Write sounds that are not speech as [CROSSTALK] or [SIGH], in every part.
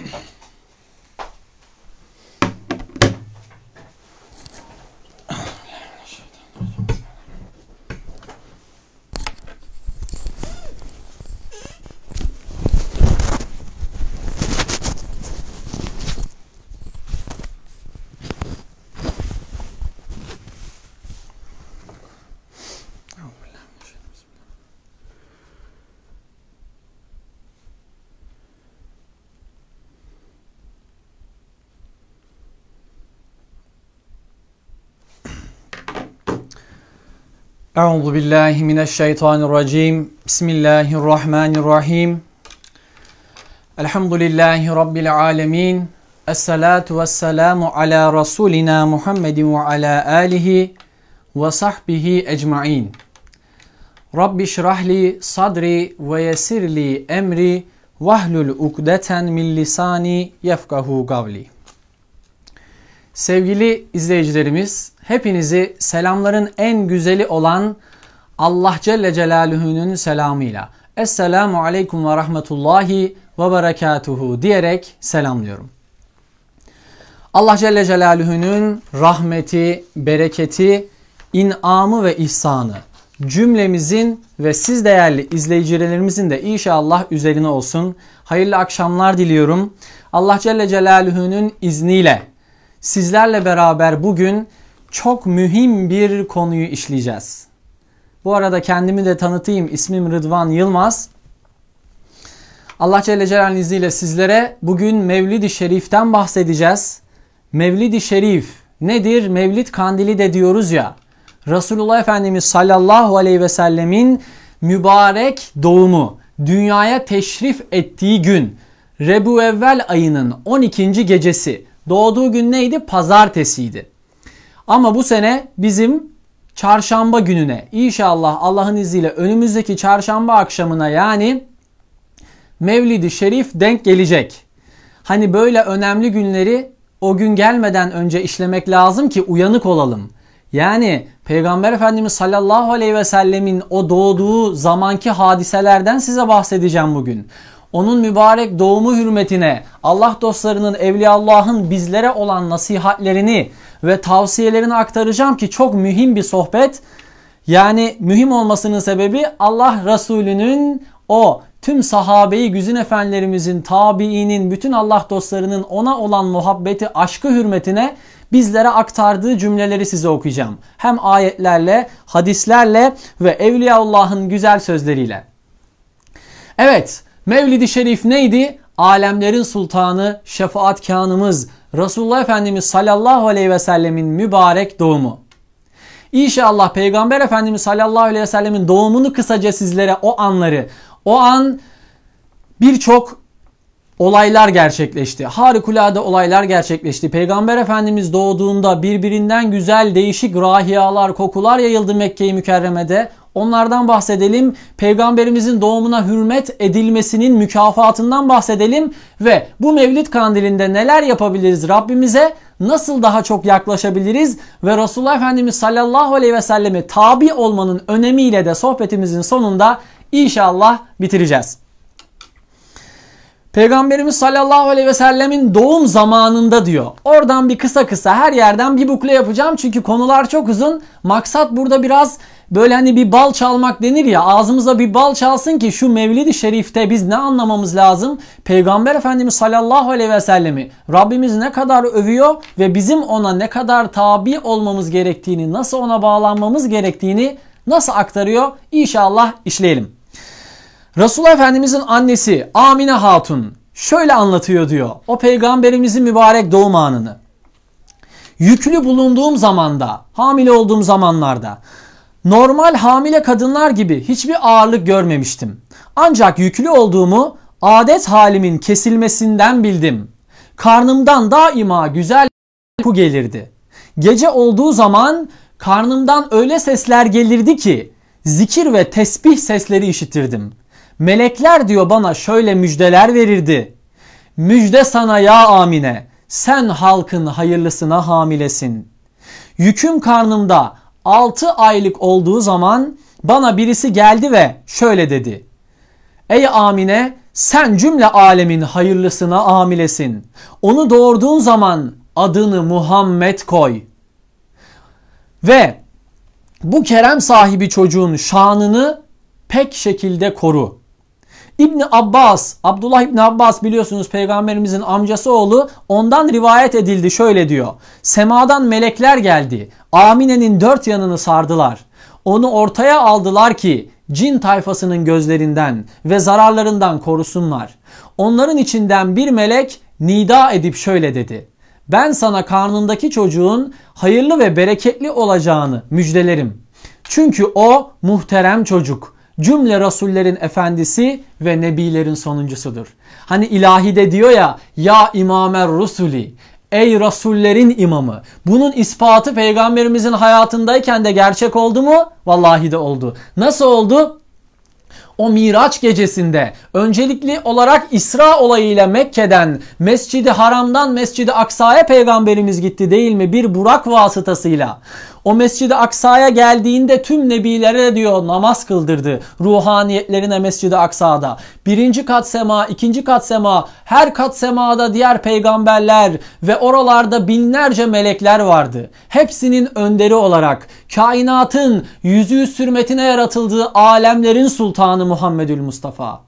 Thank you. [COUGHS] أعوذ بالله من الشيطان الرجيم بسم الله الرحمن الرحيم الحمد لله رب العالمين الصلاة والسلام على رسولنا محمد وعلى آله وصحبه أجمعين رب اشرح لي صدري ويسر لي أمري واحلل عقدة من لساني يفقه قولي Sevgili izleyicilerimiz, hepinizi selamların en güzeli olan Allah Celle Celaluhu'nun selamıyla Esselamu Aleyküm ve Rahmetullahi ve Berekatuhu diyerek selamlıyorum. Allah Celle Celaluhu'nun rahmeti, bereketi, inamı ve ihsanı cümlemizin ve siz değerli izleyicilerimizin de inşallah üzerine olsun. Hayırlı akşamlar diliyorum. Allah Celle Celaluhu'nun izniyle sizlerle beraber bugün çok mühim bir konuyu işleyeceğiz. Bu arada kendimi de tanıtayım. İsmim Rıdvan Yılmaz. Allah Celle Celal'in izniyle sizlere bugün Mevlid-i Şerif'ten bahsedeceğiz. Mevlid-i Şerif nedir? Mevlid kandili de diyoruz ya. Resulullah Efendimiz sallallahu aleyhi ve sellemin mübarek doğumu, dünyaya teşrif ettiği gün, Rebu Evvel ayının 12. gecesi. Doğduğu gün neydi? Pazartesiydi. Ama bu sene bizim çarşamba gününe inşallah Allah'ın izniyle önümüzdeki çarşamba akşamına yani Mevlid-i Şerif denk gelecek. Hani böyle önemli günleri o gün gelmeden önce işlemek lazım ki uyanık olalım. Yani Peygamber Efendimiz sallallahu aleyhi ve sellemin o doğduğu zamanki hadiselerden size bahsedeceğim bugün onun mübarek doğumu hürmetine Allah dostlarının Evliyaullah'ın bizlere olan nasihatlerini ve tavsiyelerini aktaracağım ki çok mühim bir sohbet. Yani mühim olmasının sebebi Allah Resulü'nün o tüm sahabeyi güzün efendilerimizin, tabiinin, bütün Allah dostlarının ona olan muhabbeti, aşkı hürmetine bizlere aktardığı cümleleri size okuyacağım. Hem ayetlerle, hadislerle ve Evliyaullah'ın güzel sözleriyle. Evet, Mevlidi Şerif neydi? Alemlerin sultanı, şefaatkanımız Resulullah Efendimiz sallallahu aleyhi ve sellemin mübarek doğumu. İnşallah Peygamber Efendimiz sallallahu aleyhi ve sellemin doğumunu kısaca sizlere o anları, o an birçok olaylar gerçekleşti. Harikulade olaylar gerçekleşti. Peygamber Efendimiz doğduğunda birbirinden güzel değişik rahiyalar, kokular yayıldı Mekke-i Mükerreme'de. Onlardan bahsedelim. Peygamberimizin doğumuna hürmet edilmesinin mükafatından bahsedelim ve bu Mevlid kandilinde neler yapabiliriz Rabbimize? Nasıl daha çok yaklaşabiliriz ve Resulullah Efendimiz sallallahu aleyhi ve selleme tabi olmanın önemiyle de sohbetimizin sonunda inşallah bitireceğiz. Peygamberimiz sallallahu aleyhi ve sellemin doğum zamanında diyor. Oradan bir kısa kısa her yerden bir bukle yapacağım çünkü konular çok uzun. Maksat burada biraz Böyle hani bir bal çalmak denir ya ağzımıza bir bal çalsın ki şu Mevlid-i Şerif'te biz ne anlamamız lazım? Peygamber Efendimiz sallallahu aleyhi ve sellemi Rabbimiz ne kadar övüyor ve bizim ona ne kadar tabi olmamız gerektiğini, nasıl ona bağlanmamız gerektiğini nasıl aktarıyor? İnşallah işleyelim. Resulullah Efendimizin annesi Amine Hatun şöyle anlatıyor diyor. O peygamberimizin mübarek doğum anını. Yüklü bulunduğum zamanda, hamile olduğum zamanlarda Normal hamile kadınlar gibi hiçbir ağırlık görmemiştim. Ancak yüklü olduğumu adet halimin kesilmesinden bildim. Karnımdan daima güzel koku gelirdi. Gece olduğu zaman karnımdan öyle sesler gelirdi ki zikir ve tesbih sesleri işitirdim. Melekler diyor bana şöyle müjdeler verirdi. Müjde sana ya Amine sen halkın hayırlısına hamilesin. Yüküm karnımda 6 aylık olduğu zaman bana birisi geldi ve şöyle dedi. Ey Amine sen cümle alemin hayırlısına amilesin. Onu doğurduğun zaman adını Muhammed koy. Ve bu kerem sahibi çocuğun şanını pek şekilde koru. İbni Abbas, Abdullah İbni Abbas biliyorsunuz peygamberimizin amcası oğlu ondan rivayet edildi şöyle diyor. Semadan melekler geldi. Amine'nin dört yanını sardılar. Onu ortaya aldılar ki cin tayfasının gözlerinden ve zararlarından korusunlar. Onların içinden bir melek nida edip şöyle dedi. Ben sana karnındaki çocuğun hayırlı ve bereketli olacağını müjdelerim. Çünkü o muhterem çocuk.'' cümle rasullerin efendisi ve nebilerin sonuncusudur. Hani ilahide diyor ya ya imamer rusuli ey rasullerin imamı. Bunun ispatı peygamberimizin hayatındayken de gerçek oldu mu? Vallahi de oldu. Nasıl oldu? o Miraç gecesinde öncelikli olarak İsra olayıyla Mekke'den Mescidi Haram'dan Mescidi Aksa'ya peygamberimiz gitti değil mi? Bir Burak vasıtasıyla. O Mescid-i Aksa'ya geldiğinde tüm nebilere diyor namaz kıldırdı. Ruhaniyetlerine Mescid-i Aksa'da. Birinci kat sema, ikinci kat sema, her kat semada diğer peygamberler ve oralarda binlerce melekler vardı. Hepsinin önderi olarak kainatın yüzü sürmetine yaratıldığı alemlerin sultanı Muhammedül Mustafa.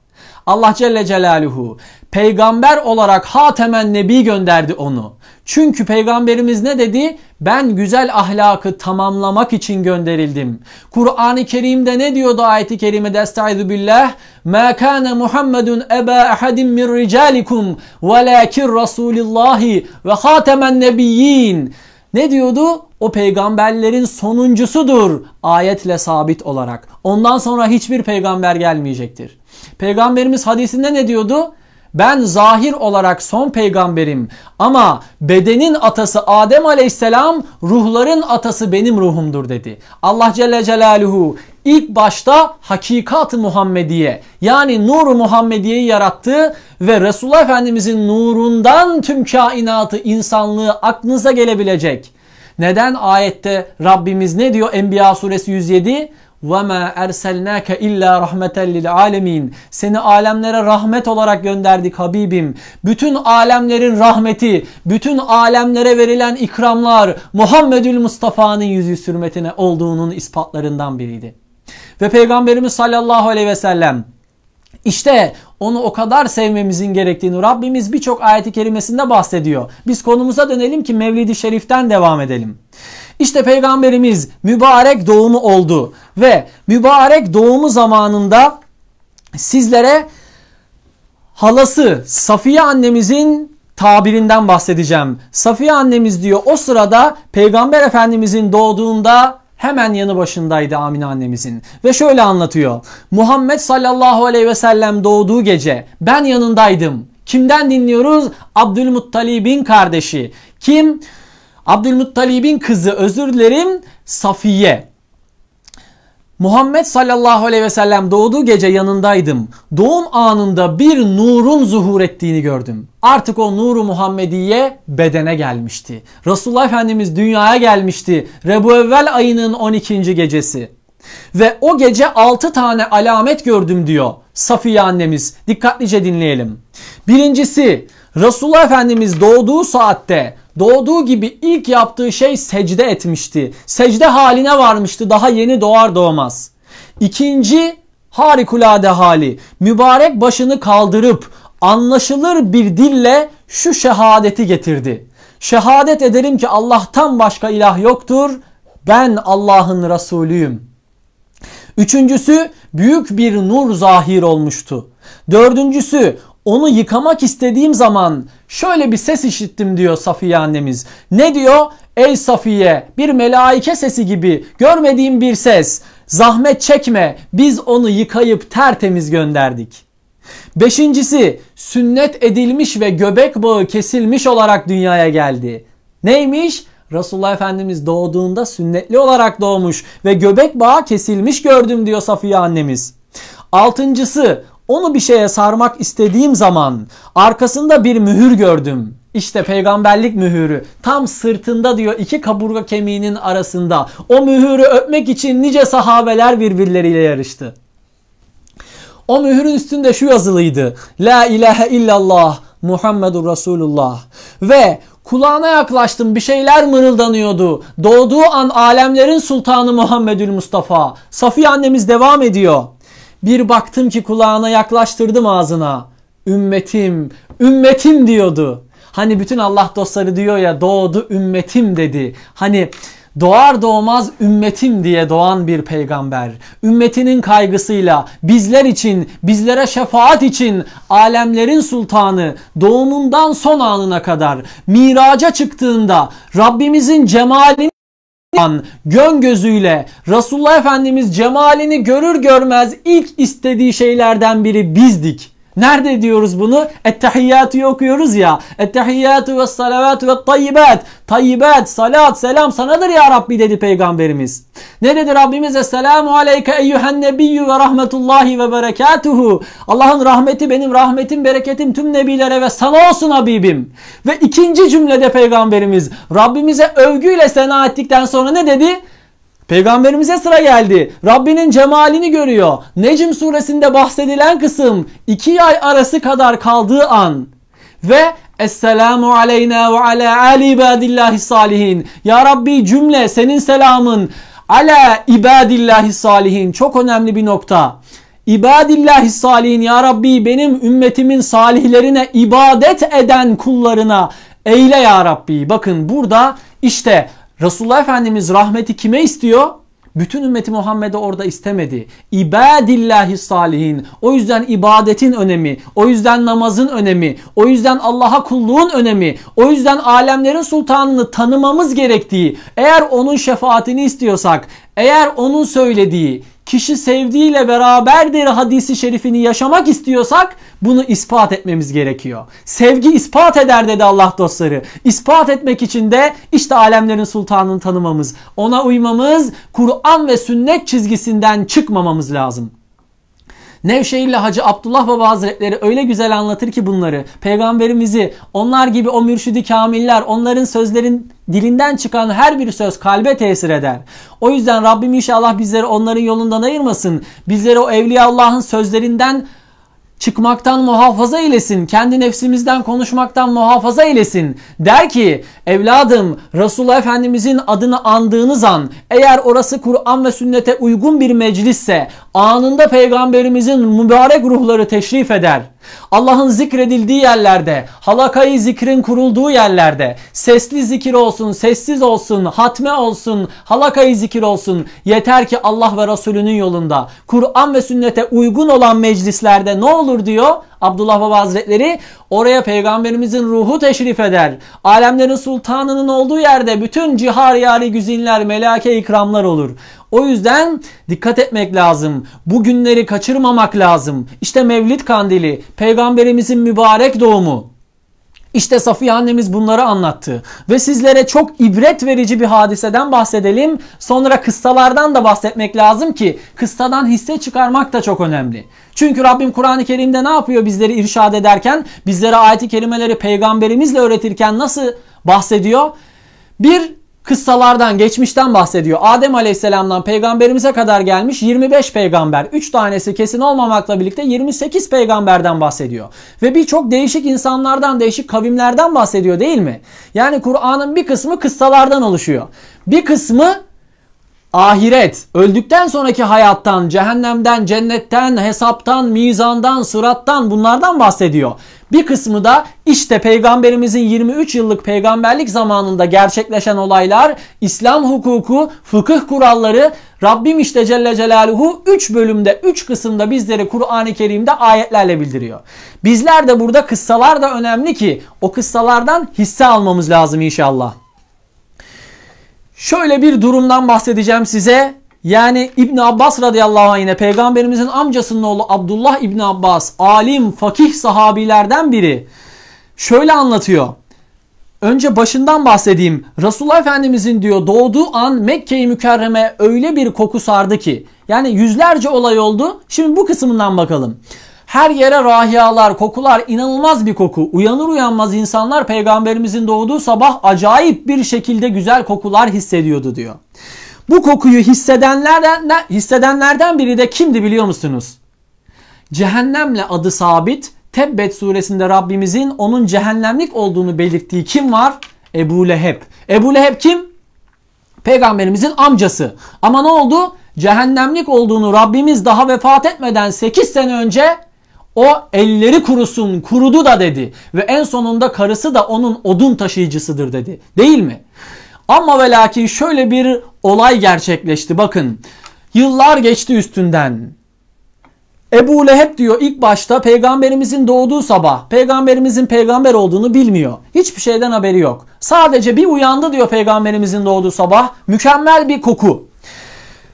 Allah Celle Celaluhu peygamber olarak Hatemen Nebi gönderdi onu. Çünkü peygamberimiz ne dedi? Ben güzel ahlakı tamamlamak için gönderildim. Kur'an-ı Kerim'de ne diyordu ayeti kerimede? Estaizu billah. Ma kana Muhammedun eba ahadin min ricalikum velakin Resulillahi ve hâtemen nebiyyin. Ne diyordu? O peygamberlerin sonuncusudur ayetle sabit olarak. Ondan sonra hiçbir peygamber gelmeyecektir. Peygamberimiz hadisinde ne diyordu? Ben zahir olarak son peygamberim ama bedenin atası Adem aleyhisselam ruhların atası benim ruhumdur dedi. Allah Celle Celaluhu ilk başta hakikat-ı Muhammediye yani nur Muhammediye'yi yarattı ve Resulullah Efendimizin nurundan tüm kainatı insanlığı aklınıza gelebilecek. Neden ayette Rabbimiz ne diyor Enbiya suresi 107? Ve ma erselnake illa rahmeten lil Seni alemlere rahmet olarak gönderdik Habibim. Bütün alemlerin rahmeti, bütün alemlere verilen ikramlar Muhammedül Mustafa'nın yüzü sürmetine olduğunun ispatlarından biriydi. Ve Peygamberimiz sallallahu aleyhi ve sellem işte onu o kadar sevmemizin gerektiğini Rabbimiz birçok ayeti kerimesinde bahsediyor. Biz konumuza dönelim ki Mevlid-i Şerif'ten devam edelim. İşte peygamberimiz mübarek doğumu oldu ve mübarek doğumu zamanında sizlere halası Safiye annemizin tabirinden bahsedeceğim. Safiye annemiz diyor o sırada peygamber efendimizin doğduğunda hemen yanı başındaydı Amine annemizin. Ve şöyle anlatıyor. Muhammed sallallahu aleyhi ve sellem doğduğu gece ben yanındaydım. Kimden dinliyoruz? Abdülmuttalib'in kardeşi. Kim? Abdülmuttalib'in kızı özür dilerim Safiye. Muhammed sallallahu aleyhi ve sellem doğduğu gece yanındaydım. Doğum anında bir nurun zuhur ettiğini gördüm. Artık o nuru Muhammediye bedene gelmişti. Resulullah Efendimiz dünyaya gelmişti. Rebuevvel ayının 12. gecesi. Ve o gece 6 tane alamet gördüm diyor Safiye annemiz. Dikkatlice dinleyelim. Birincisi Resulullah Efendimiz doğduğu saatte Doğduğu gibi ilk yaptığı şey secde etmişti. Secde haline varmıştı daha yeni doğar doğmaz. İkinci harikulade hali mübarek başını kaldırıp anlaşılır bir dille şu şehadeti getirdi. Şehadet ederim ki Allah'tan başka ilah yoktur. Ben Allah'ın Resulüyüm. Üçüncüsü büyük bir nur zahir olmuştu. Dördüncüsü onu yıkamak istediğim zaman şöyle bir ses işittim diyor Safiye annemiz. Ne diyor? Ey Safiye bir melaike sesi gibi görmediğim bir ses. Zahmet çekme biz onu yıkayıp tertemiz gönderdik. Beşincisi sünnet edilmiş ve göbek bağı kesilmiş olarak dünyaya geldi. Neymiş? Resulullah Efendimiz doğduğunda sünnetli olarak doğmuş ve göbek bağı kesilmiş gördüm diyor Safiye annemiz. Altıncısı onu bir şeye sarmak istediğim zaman arkasında bir mühür gördüm. İşte peygamberlik mühürü tam sırtında diyor iki kaburga kemiğinin arasında. O mühürü öpmek için nice sahabeler birbirleriyle yarıştı. O mühürün üstünde şu yazılıydı. La ilahe illallah Muhammedur Resulullah. Ve kulağına yaklaştım bir şeyler mırıldanıyordu. Doğduğu an alemlerin sultanı Muhammedül Mustafa. Safiye annemiz devam ediyor. Bir baktım ki kulağına yaklaştırdım ağzına. Ümmetim, ümmetim diyordu. Hani bütün Allah dostları diyor ya doğdu ümmetim dedi. Hani doğar doğmaz ümmetim diye doğan bir peygamber. Ümmetinin kaygısıyla bizler için, bizlere şefaat için alemlerin sultanı doğumundan son anına kadar miraca çıktığında Rabbimizin cemalini an gön gözüyle Resulullah Efendimiz cemalini görür görmez ilk istediği şeylerden biri bizdik. Nerede diyoruz bunu? Ettehiyyatı okuyoruz ya. Ettehiyyatü ve salavatü ve tayyibat. Tayyibat, salat, selam sanadır ya Rabbi dedi Peygamberimiz. Ne dedi Rabbimiz? Esselamu aleyke eyyühen nebiyyü ve rahmetullahi ve berekatuhu. Allah'ın rahmeti benim rahmetim, bereketim tüm nebilere ve sana olsun Habibim. Ve ikinci cümlede Peygamberimiz Rabbimize övgüyle sena ettikten sonra ne dedi? Peygamberimize sıra geldi. Rabbinin cemalini görüyor. Necm suresinde bahsedilen kısım iki yay arası kadar kaldığı an ve Esselamu aleyna ve ala ali ibadillahi salihin. Ya Rabbi cümle senin selamın ala ibadillahi salihin. Çok önemli bir nokta. İbadillahi salihin ya Rabbi benim ümmetimin salihlerine ibadet eden kullarına eyle ya Rabbi. Bakın burada işte Resulullah Efendimiz rahmeti kime istiyor? Bütün ümmeti Muhammed'e orada istemedi. İbadillahi salihin. O yüzden ibadetin önemi, o yüzden namazın önemi, o yüzden Allah'a kulluğun önemi, o yüzden alemlerin sultanını tanımamız gerektiği, eğer onun şefaatini istiyorsak, eğer onun söylediği, kişi sevdiğiyle beraberdir hadisi şerifini yaşamak istiyorsak bunu ispat etmemiz gerekiyor. Sevgi ispat eder dedi Allah dostları. İspat etmek için de işte alemlerin sultanını tanımamız, ona uymamız, Kur'an ve sünnet çizgisinden çıkmamamız lazım. Nevşehirli Hacı Abdullah Baba Hazretleri öyle güzel anlatır ki bunları. Peygamberimizi, onlar gibi o mürşidi kamiller, onların sözlerin dilinden çıkan her bir söz kalbe tesir eder. O yüzden Rabbim inşallah bizleri onların yolundan ayırmasın. Bizleri o Evliyaullah'ın sözlerinden çıkmaktan muhafaza eylesin, kendi nefsimizden konuşmaktan muhafaza eylesin. Der ki evladım Resulullah Efendimizin adını andığınız an eğer orası Kur'an ve sünnete uygun bir meclisse anında peygamberimizin mübarek ruhları teşrif eder.'' Allah'ın zikredildiği yerlerde, halakayı zikrin kurulduğu yerlerde, sesli zikir olsun, sessiz olsun, hatme olsun, halakayı zikir olsun. Yeter ki Allah ve Resulünün yolunda, Kur'an ve sünnete uygun olan meclislerde ne olur diyor Abdullah Baba Hazretleri. Oraya peygamberimizin ruhu teşrif eder. Alemlerin sultanının olduğu yerde bütün cihar yari güzinler, melake ikramlar olur. O yüzden dikkat etmek lazım. Bu günleri kaçırmamak lazım. İşte Mevlid Kandili, peygamberimizin mübarek doğumu. İşte Safiye annemiz bunları anlattı. Ve sizlere çok ibret verici bir hadiseden bahsedelim. Sonra kıssalardan da bahsetmek lazım ki kıssadan hisse çıkarmak da çok önemli. Çünkü Rabbim Kur'an-ı Kerim'de ne yapıyor bizleri irşad ederken? Bizlere ayeti kerimeleri peygamberimizle öğretirken nasıl bahsediyor? Bir kıssalardan, geçmişten bahsediyor. Adem Aleyhisselam'dan peygamberimize kadar gelmiş 25 peygamber. 3 tanesi kesin olmamakla birlikte 28 peygamberden bahsediyor. Ve birçok değişik insanlardan, değişik kavimlerden bahsediyor değil mi? Yani Kur'an'ın bir kısmı kıssalardan oluşuyor. Bir kısmı ahiret, öldükten sonraki hayattan, cehennemden, cennetten, hesaptan, mizandan, sırattan bunlardan bahsediyor. Bir kısmı da işte peygamberimizin 23 yıllık peygamberlik zamanında gerçekleşen olaylar, İslam hukuku, fıkıh kuralları, Rabbim işte Celle Celaluhu 3 bölümde, 3 kısımda bizleri Kur'an-ı Kerim'de ayetlerle bildiriyor. Bizler de burada kıssalar da önemli ki o kıssalardan hisse almamız lazım inşallah. Şöyle bir durumdan bahsedeceğim size. Yani İbn Abbas radıyallahu anh yine peygamberimizin amcasının oğlu Abdullah İbn Abbas alim fakih sahabilerden biri. Şöyle anlatıyor. Önce başından bahsedeyim. Resulullah Efendimizin diyor doğduğu an Mekke-i Mükerreme öyle bir koku sardı ki. Yani yüzlerce olay oldu. Şimdi bu kısmından bakalım. Her yere rahiyalar, kokular, inanılmaz bir koku. Uyanır uyanmaz insanlar peygamberimizin doğduğu sabah acayip bir şekilde güzel kokular hissediyordu diyor. Bu kokuyu hissedenlerden, hissedenlerden biri de kimdi biliyor musunuz? Cehennemle adı sabit Tebbet suresinde Rabbimizin onun cehennemlik olduğunu belirttiği kim var? Ebu Leheb. Ebu Leheb kim? Peygamberimizin amcası. Ama ne oldu? Cehennemlik olduğunu Rabbimiz daha vefat etmeden 8 sene önce o elleri kurusun kurudu da dedi. Ve en sonunda karısı da onun odun taşıyıcısıdır dedi. Değil mi? Ama ve lakin şöyle bir olay gerçekleşti. Bakın yıllar geçti üstünden. Ebu Leheb diyor ilk başta peygamberimizin doğduğu sabah peygamberimizin peygamber olduğunu bilmiyor. Hiçbir şeyden haberi yok. Sadece bir uyandı diyor peygamberimizin doğduğu sabah mükemmel bir koku.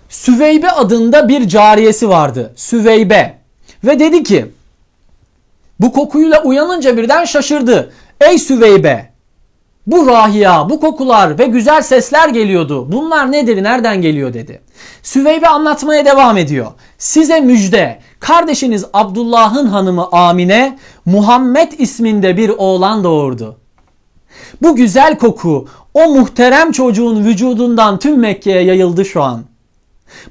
Süveybe adında bir cariyesi vardı. Süveybe. Ve dedi ki bu kokuyla uyanınca birden şaşırdı. Ey Süveybe! Bu rahiya, bu kokular ve güzel sesler geliyordu. Bunlar nedir, nereden geliyor dedi. Süveybe anlatmaya devam ediyor. Size müjde. Kardeşiniz Abdullah'ın hanımı Amine Muhammed isminde bir oğlan doğurdu. Bu güzel koku o muhterem çocuğun vücudundan tüm Mekke'ye yayıldı şu an.''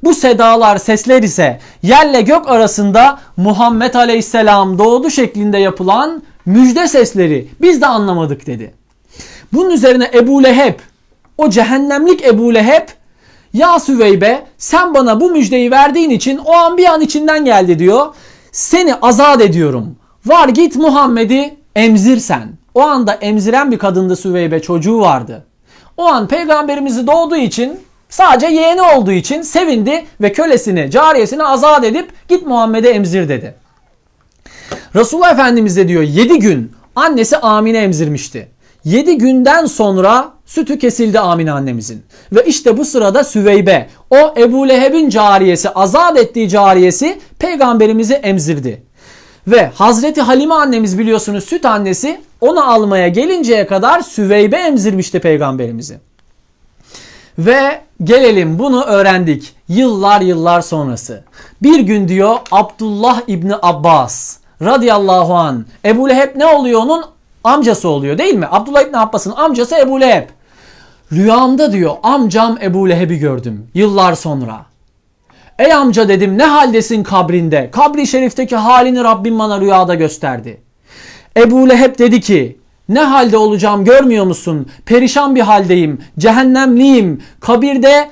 Bu sedalar sesler ise yerle gök arasında Muhammed Aleyhisselam doğdu şeklinde yapılan müjde sesleri biz de anlamadık dedi. Bunun üzerine Ebu Leheb o cehennemlik Ebu Leheb ya Süveybe sen bana bu müjdeyi verdiğin için o an bir an içinden geldi diyor. Seni azat ediyorum. Var git Muhammed'i emzir sen. O anda emziren bir kadında Süveybe çocuğu vardı. O an peygamberimizi doğduğu için Sadece yeğeni olduğu için sevindi ve kölesini, cariyesini azat edip git Muhammed'e emzir dedi. Resulullah Efendimiz de diyor 7 gün annesi Amine emzirmişti. 7 günden sonra sütü kesildi Amine annemizin. Ve işte bu sırada Süveybe o Ebu Leheb'in cariyesi azat ettiği cariyesi peygamberimizi emzirdi. Ve Hazreti Halime annemiz biliyorsunuz süt annesi onu almaya gelinceye kadar Süveybe emzirmişti peygamberimizi. Ve gelelim bunu öğrendik yıllar yıllar sonrası. Bir gün diyor Abdullah İbni Abbas radıyallahu an Ebu Leheb ne oluyor onun? Amcası oluyor değil mi? Abdullah İbni Abbas'ın amcası Ebu Leheb. Rüyamda diyor amcam Ebu Leheb'i gördüm yıllar sonra. Ey amca dedim ne haldesin kabrinde? Kabri şerifteki halini Rabbim bana rüyada gösterdi. Ebu Leheb dedi ki ne halde olacağım görmüyor musun? Perişan bir haldeyim. Cehennemliyim. Kabirde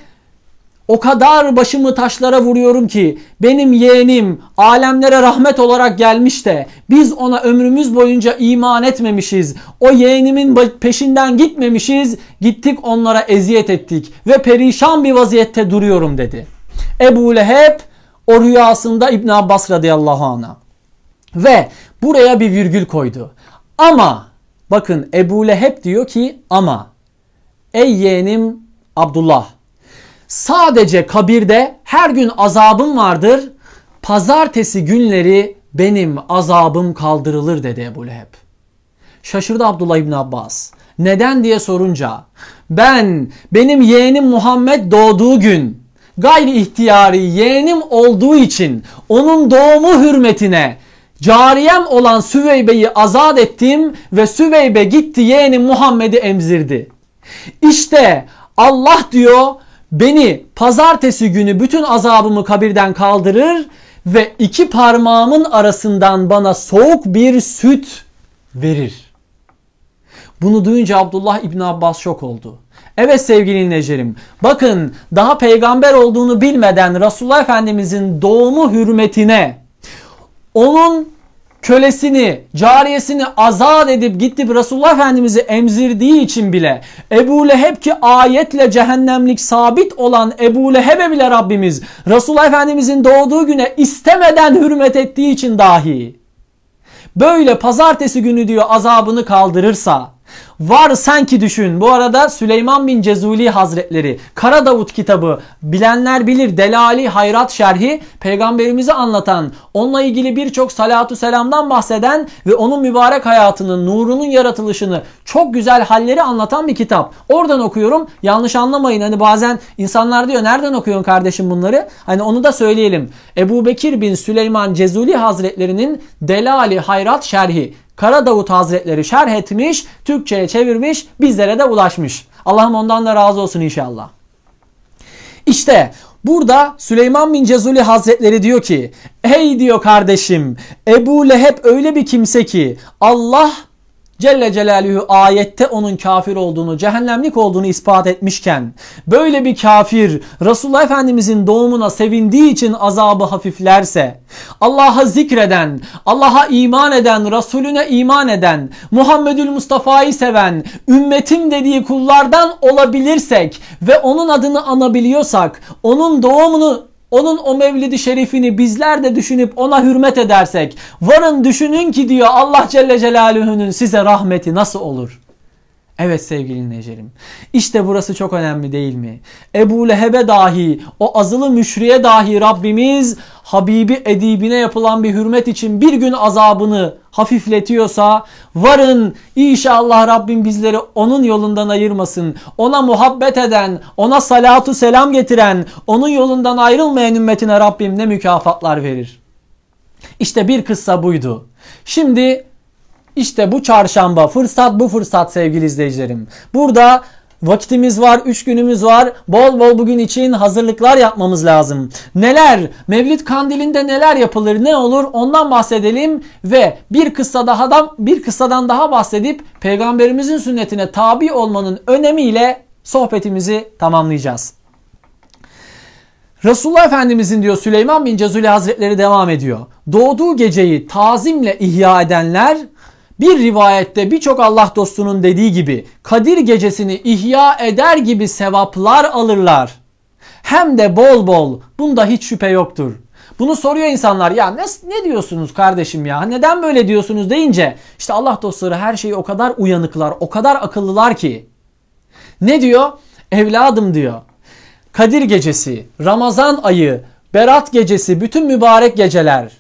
o kadar başımı taşlara vuruyorum ki benim yeğenim alemlere rahmet olarak gelmiş de biz ona ömrümüz boyunca iman etmemişiz. O yeğenimin peşinden gitmemişiz. Gittik onlara eziyet ettik ve perişan bir vaziyette duruyorum dedi. Ebu Leheb o rüyasında İbn Abbas radıyallahu anh'a ve buraya bir virgül koydu. Ama Bakın Ebu Leheb diyor ki ama ey yeğenim Abdullah sadece kabirde her gün azabım vardır. Pazartesi günleri benim azabım kaldırılır dedi Ebu Leheb. Şaşırdı Abdullah İbni Abbas. Neden diye sorunca ben benim yeğenim Muhammed doğduğu gün gayri ihtiyari yeğenim olduğu için onun doğumu hürmetine Cariyem olan Süveybe'yi azat ettim ve Süveybe gitti yeğeni Muhammed'i emzirdi. İşte Allah diyor beni pazartesi günü bütün azabımı kabirden kaldırır ve iki parmağımın arasından bana soğuk bir süt verir. Bunu duyunca Abdullah İbn Abbas şok oldu. Evet sevgili dinleyicilerim bakın daha peygamber olduğunu bilmeden Resulullah Efendimizin doğumu hürmetine onun kölesini, cariyesini azat edip gitti Resulullah Efendimiz'i emzirdiği için bile Ebu Leheb ki ayetle cehennemlik sabit olan Ebu Leheb'e bile Rabbimiz Resulullah Efendimiz'in doğduğu güne istemeden hürmet ettiği için dahi böyle pazartesi günü diyor azabını kaldırırsa Var sanki düşün. Bu arada Süleyman bin Cezuli Hazretleri Kara Davut kitabı bilenler bilir Delali Hayrat Şerhi peygamberimizi anlatan onunla ilgili birçok salatu selamdan bahseden ve onun mübarek hayatının nurunun yaratılışını çok güzel halleri anlatan bir kitap. Oradan okuyorum. Yanlış anlamayın. Hani bazen insanlar diyor nereden okuyorsun kardeşim bunları? Hani onu da söyleyelim. Ebu Bekir bin Süleyman Cezuli Hazretlerinin Delali Hayrat Şerhi Kara Davut Hazretleri şerh etmiş, Türkçe'ye çevirmiş, bizlere de ulaşmış. Allah'ım ondan da razı olsun inşallah. İşte Burada Süleyman bin Cezuli Hazretleri diyor ki Ey diyor kardeşim Ebu Leheb öyle bir kimse ki Allah Celle Celaluhu ayette onun kafir olduğunu, cehennemlik olduğunu ispat etmişken böyle bir kafir Resulullah Efendimizin doğumuna sevindiği için azabı hafiflerse Allah'a zikreden, Allah'a iman eden, Resulüne iman eden, Muhammedül Mustafa'yı seven, ümmetim dediği kullardan olabilirsek ve onun adını anabiliyorsak, onun doğumunu onun o mevlidi şerifini bizler de düşünüp ona hürmet edersek varın düşünün ki diyor Allah Celle Celaluhu'nun size rahmeti nasıl olur? Evet sevgili necerim. İşte burası çok önemli değil mi? Ebu Leheb'e dahi, o azılı müşriye dahi Rabbimiz Habibi edibine yapılan bir hürmet için bir gün azabını hafifletiyorsa varın inşallah Rabbim bizleri onun yolundan ayırmasın. Ona muhabbet eden, ona salatu selam getiren, onun yolundan ayrılmayan ümmetine Rabbim ne mükafatlar verir. İşte bir kıssa buydu. Şimdi işte bu çarşamba fırsat bu fırsat sevgili izleyicilerim. Burada Vakitimiz var, 3 günümüz var. Bol bol bugün için hazırlıklar yapmamız lazım. Neler? Mevlid kandilinde neler yapılır, ne olur ondan bahsedelim ve bir kısa daha da, bir kıssadan daha bahsedip peygamberimizin sünnetine tabi olmanın önemiyle sohbetimizi tamamlayacağız. Resulullah Efendimizin diyor Süleyman bin Cezuli Hazretleri devam ediyor. Doğduğu geceyi tazimle ihya edenler bir rivayette birçok Allah dostunun dediği gibi Kadir gecesini ihya eder gibi sevaplar alırlar. Hem de bol bol. Bunda hiç şüphe yoktur. Bunu soruyor insanlar ya ne, ne diyorsunuz kardeşim ya neden böyle diyorsunuz deyince işte Allah dostları her şeyi o kadar uyanıklar o kadar akıllılar ki. Ne diyor? Evladım diyor. Kadir gecesi, Ramazan ayı, Berat gecesi bütün mübarek geceler.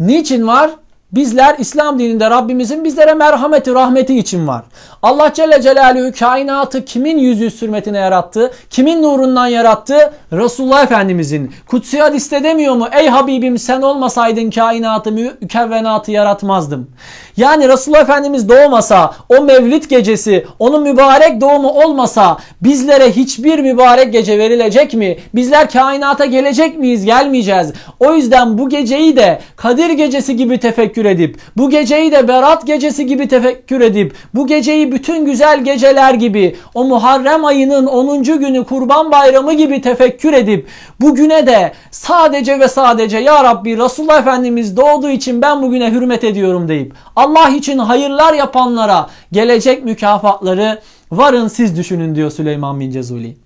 Niçin var? Bizler İslam dininde Rabbimizin bizlere merhameti, rahmeti için var. Allah Celle Celaluhu kainatı kimin yüzü sürmetine yarattı? Kimin nurundan yarattı? Resulullah Efendimizin. Kutsi hadiste demiyor mu? Ey Habibim sen olmasaydın kainatı mükevvenatı yaratmazdım. Yani Resulullah Efendimiz doğmasa, o mevlid gecesi, onun mübarek doğumu olmasa bizlere hiçbir mübarek gece verilecek mi? Bizler kainata gelecek miyiz? Gelmeyeceğiz. O yüzden bu geceyi de Kadir gecesi gibi tefekkür edip, bu geceyi de Berat gecesi gibi tefekkür edip, bu geceyi bütün güzel geceler gibi o Muharrem ayının 10. günü Kurban Bayramı gibi tefekkür edip bugüne de sadece ve sadece Ya Rabbi Resulullah Efendimiz doğduğu için ben bugüne hürmet ediyorum deyip Allah için hayırlar yapanlara gelecek mükafatları varın siz düşünün diyor Süleyman bin Cezuli.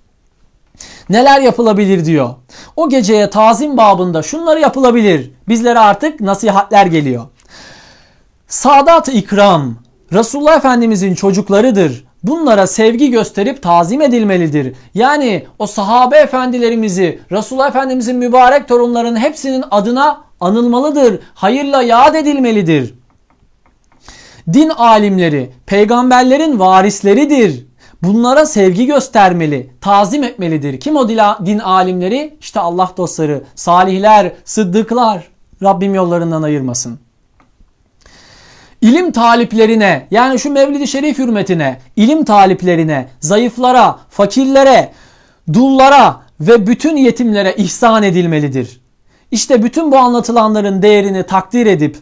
Neler yapılabilir diyor. O geceye tazim babında şunları yapılabilir. Bizlere artık nasihatler geliyor. Sadat ikram, Resulullah Efendimizin çocuklarıdır. Bunlara sevgi gösterip tazim edilmelidir. Yani o sahabe efendilerimizi, Resulullah Efendimizin mübarek torunlarının hepsinin adına anılmalıdır. Hayırla yad edilmelidir. Din alimleri, peygamberlerin varisleridir. Bunlara sevgi göstermeli, tazim etmelidir. Kim o din alimleri? İşte Allah dostları, salihler, sıddıklar. Rabbim yollarından ayırmasın. İlim taliplerine yani şu Mevlid-i Şerif hürmetine, ilim taliplerine, zayıflara, fakirlere, dullara ve bütün yetimlere ihsan edilmelidir. İşte bütün bu anlatılanların değerini takdir edip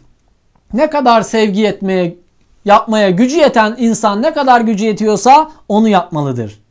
ne kadar sevgi etmeye, yapmaya gücü yeten insan ne kadar gücü yetiyorsa onu yapmalıdır.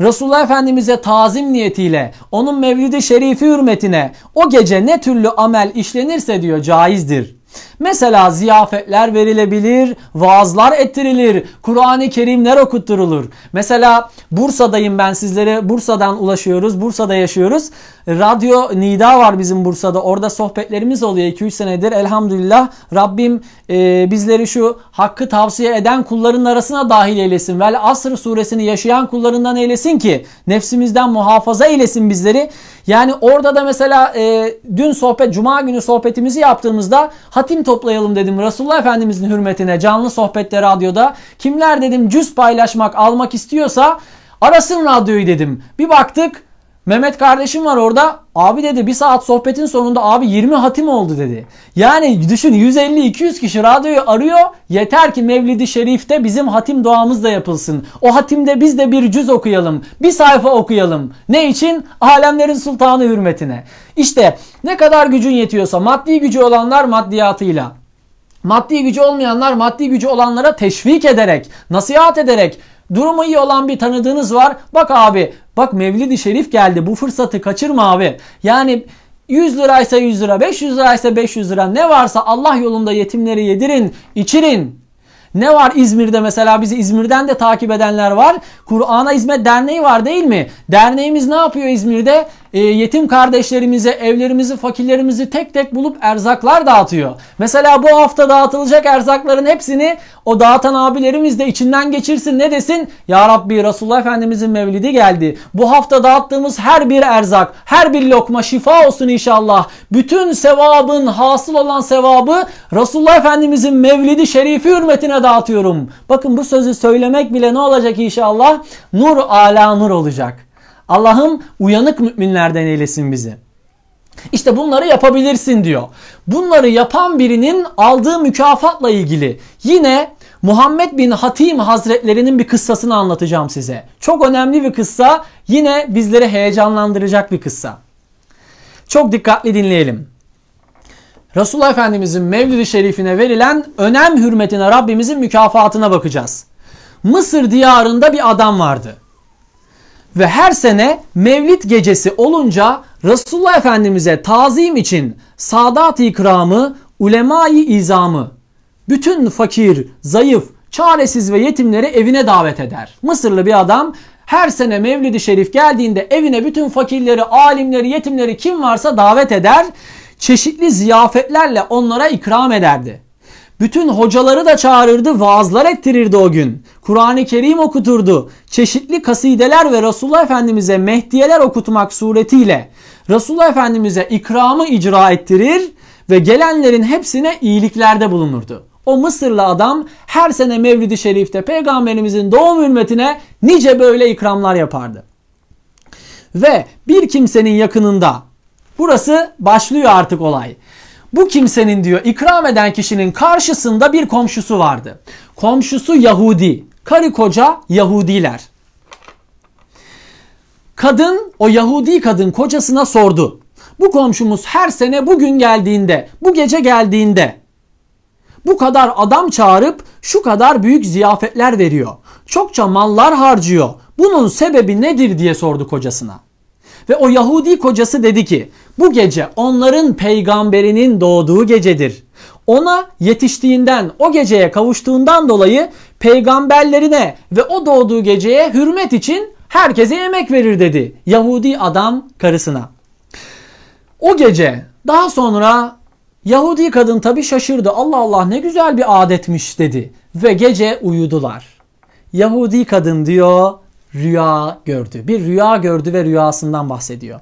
Resulullah Efendimiz'e tazim niyetiyle onun mevlidi şerifi hürmetine o gece ne türlü amel işlenirse diyor caizdir. Mesela ziyafetler verilebilir, vaazlar ettirilir, Kur'an-ı Kerimler okutturulur. Mesela Bursa'dayım ben sizlere Bursa'dan ulaşıyoruz, Bursa'da yaşıyoruz. Radyo Nida var bizim Bursa'da. Orada sohbetlerimiz oluyor 2-3 senedir. Elhamdülillah Rabbim e, bizleri şu hakkı tavsiye eden kulların arasına dahil eylesin. Vel Asr suresini yaşayan kullarından eylesin ki nefsimizden muhafaza eylesin bizleri. Yani orada da mesela e, dün sohbet, cuma günü sohbetimizi yaptığımızda hatim toplayalım dedim Resulullah Efendimizin hürmetine canlı sohbette radyoda. Kimler dedim cüz paylaşmak almak istiyorsa arasın radyoyu dedim. Bir baktık Mehmet kardeşim var orada. Abi dedi bir saat sohbetin sonunda abi 20 hatim oldu dedi. Yani düşün 150-200 kişi radyoyu arıyor. Yeter ki Mevlid-i Şerif'te bizim hatim duamız da yapılsın. O hatimde biz de bir cüz okuyalım. Bir sayfa okuyalım. Ne için? Alemlerin sultanı hürmetine. İşte ne kadar gücün yetiyorsa maddi gücü olanlar maddiyatıyla. Maddi gücü olmayanlar maddi gücü olanlara teşvik ederek, nasihat ederek Durumu iyi olan bir tanıdığınız var. Bak abi bak Mevlid-i Şerif geldi bu fırsatı kaçırma abi. Yani 100 liraysa 100 lira 500 liraysa 500 lira ne varsa Allah yolunda yetimleri yedirin içirin. Ne var İzmir'de mesela bizi İzmir'den de takip edenler var. Kur'an'a Hizmet Derneği var değil mi? Derneğimiz ne yapıyor İzmir'de? e, yetim kardeşlerimize, evlerimizi, fakirlerimizi tek tek bulup erzaklar dağıtıyor. Mesela bu hafta dağıtılacak erzakların hepsini o dağıtan abilerimiz de içinden geçirsin ne desin? Ya Rabbi Resulullah Efendimizin mevlidi geldi. Bu hafta dağıttığımız her bir erzak, her bir lokma şifa olsun inşallah. Bütün sevabın, hasıl olan sevabı Resulullah Efendimizin mevlidi şerifi hürmetine dağıtıyorum. Bakın bu sözü söylemek bile ne olacak inşallah? Nur ala nur olacak. Allah'ım uyanık müminlerden eylesin bizi. İşte bunları yapabilirsin diyor. Bunları yapan birinin aldığı mükafatla ilgili yine Muhammed bin Hatim Hazretlerinin bir kıssasını anlatacağım size. Çok önemli bir kıssa, yine bizleri heyecanlandıracak bir kıssa. Çok dikkatli dinleyelim. Resulullah Efendimizin Mevlid-i Şerifine verilen önem hürmetine Rabbimizin mükafatına bakacağız. Mısır diyarında bir adam vardı. Ve her sene Mevlid gecesi olunca Resulullah Efendimiz'e tazim için Sadat-i Kiram'ı, ulemayı izamı, bütün fakir, zayıf, çaresiz ve yetimleri evine davet eder. Mısırlı bir adam her sene Mevlid-i Şerif geldiğinde evine bütün fakirleri, alimleri, yetimleri kim varsa davet eder. Çeşitli ziyafetlerle onlara ikram ederdi. Bütün hocaları da çağırırdı, vaazlar ettirirdi o gün. Kur'an-ı Kerim okuturdu. Çeşitli kasideler ve Resulullah Efendimiz'e mehdiyeler okutmak suretiyle Resulullah Efendimiz'e ikramı icra ettirir ve gelenlerin hepsine iyiliklerde bulunurdu. O Mısırlı adam her sene Mevlid-i Şerif'te peygamberimizin doğum hürmetine nice böyle ikramlar yapardı. Ve bir kimsenin yakınında burası başlıyor artık olay. Bu kimsenin diyor ikram eden kişinin karşısında bir komşusu vardı. Komşusu Yahudi. Karı koca Yahudiler. Kadın o Yahudi kadın kocasına sordu. Bu komşumuz her sene bugün geldiğinde, bu gece geldiğinde bu kadar adam çağırıp şu kadar büyük ziyafetler veriyor. Çokça mallar harcıyor. Bunun sebebi nedir diye sordu kocasına. Ve o Yahudi kocası dedi ki bu gece onların peygamberinin doğduğu gecedir. Ona yetiştiğinden o geceye kavuştuğundan dolayı peygamberlerine ve o doğduğu geceye hürmet için herkese yemek verir dedi Yahudi adam karısına. O gece daha sonra Yahudi kadın tabi şaşırdı. Allah Allah ne güzel bir adetmiş dedi ve gece uyudular. Yahudi kadın diyor rüya gördü. Bir rüya gördü ve rüyasından bahsediyor.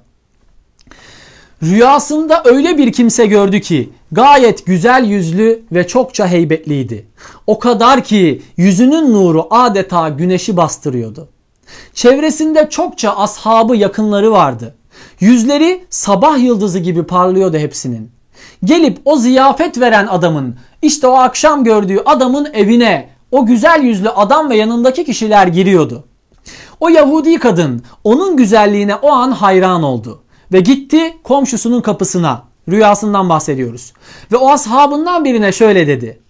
Rüyasında öyle bir kimse gördü ki gayet güzel yüzlü ve çokça heybetliydi. O kadar ki yüzünün nuru adeta güneşi bastırıyordu. Çevresinde çokça ashabı yakınları vardı. Yüzleri sabah yıldızı gibi parlıyordu hepsinin. Gelip o ziyafet veren adamın işte o akşam gördüğü adamın evine o güzel yüzlü adam ve yanındaki kişiler giriyordu. O Yahudi kadın onun güzelliğine o an hayran oldu ve gitti komşusunun kapısına. Rüyasından bahsediyoruz. Ve o ashabından birine şöyle dedi.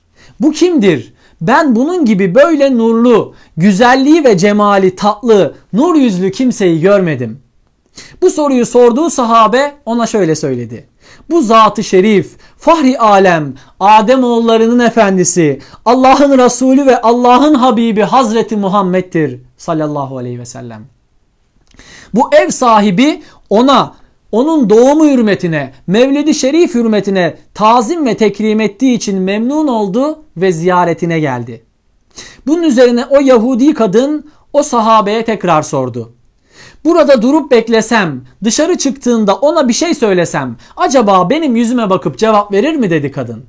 Bu kimdir? Ben bunun gibi böyle nurlu, güzelliği ve cemali tatlı, nur yüzlü kimseyi görmedim. Bu soruyu sorduğu sahabe ona şöyle söyledi. Bu zatı şerif Fahri alem, Adem oğullarının efendisi, Allah'ın Resulü ve Allah'ın Habibi Hazreti Muhammed'dir sallallahu aleyhi ve sellem. Bu ev sahibi ona, onun doğumu hürmetine, Mevlid-i Şerif hürmetine tazim ve tekrim ettiği için memnun oldu ve ziyaretine geldi. Bunun üzerine o Yahudi kadın o sahabeye tekrar sordu. Burada durup beklesem, dışarı çıktığında ona bir şey söylesem acaba benim yüzüme bakıp cevap verir mi dedi kadın.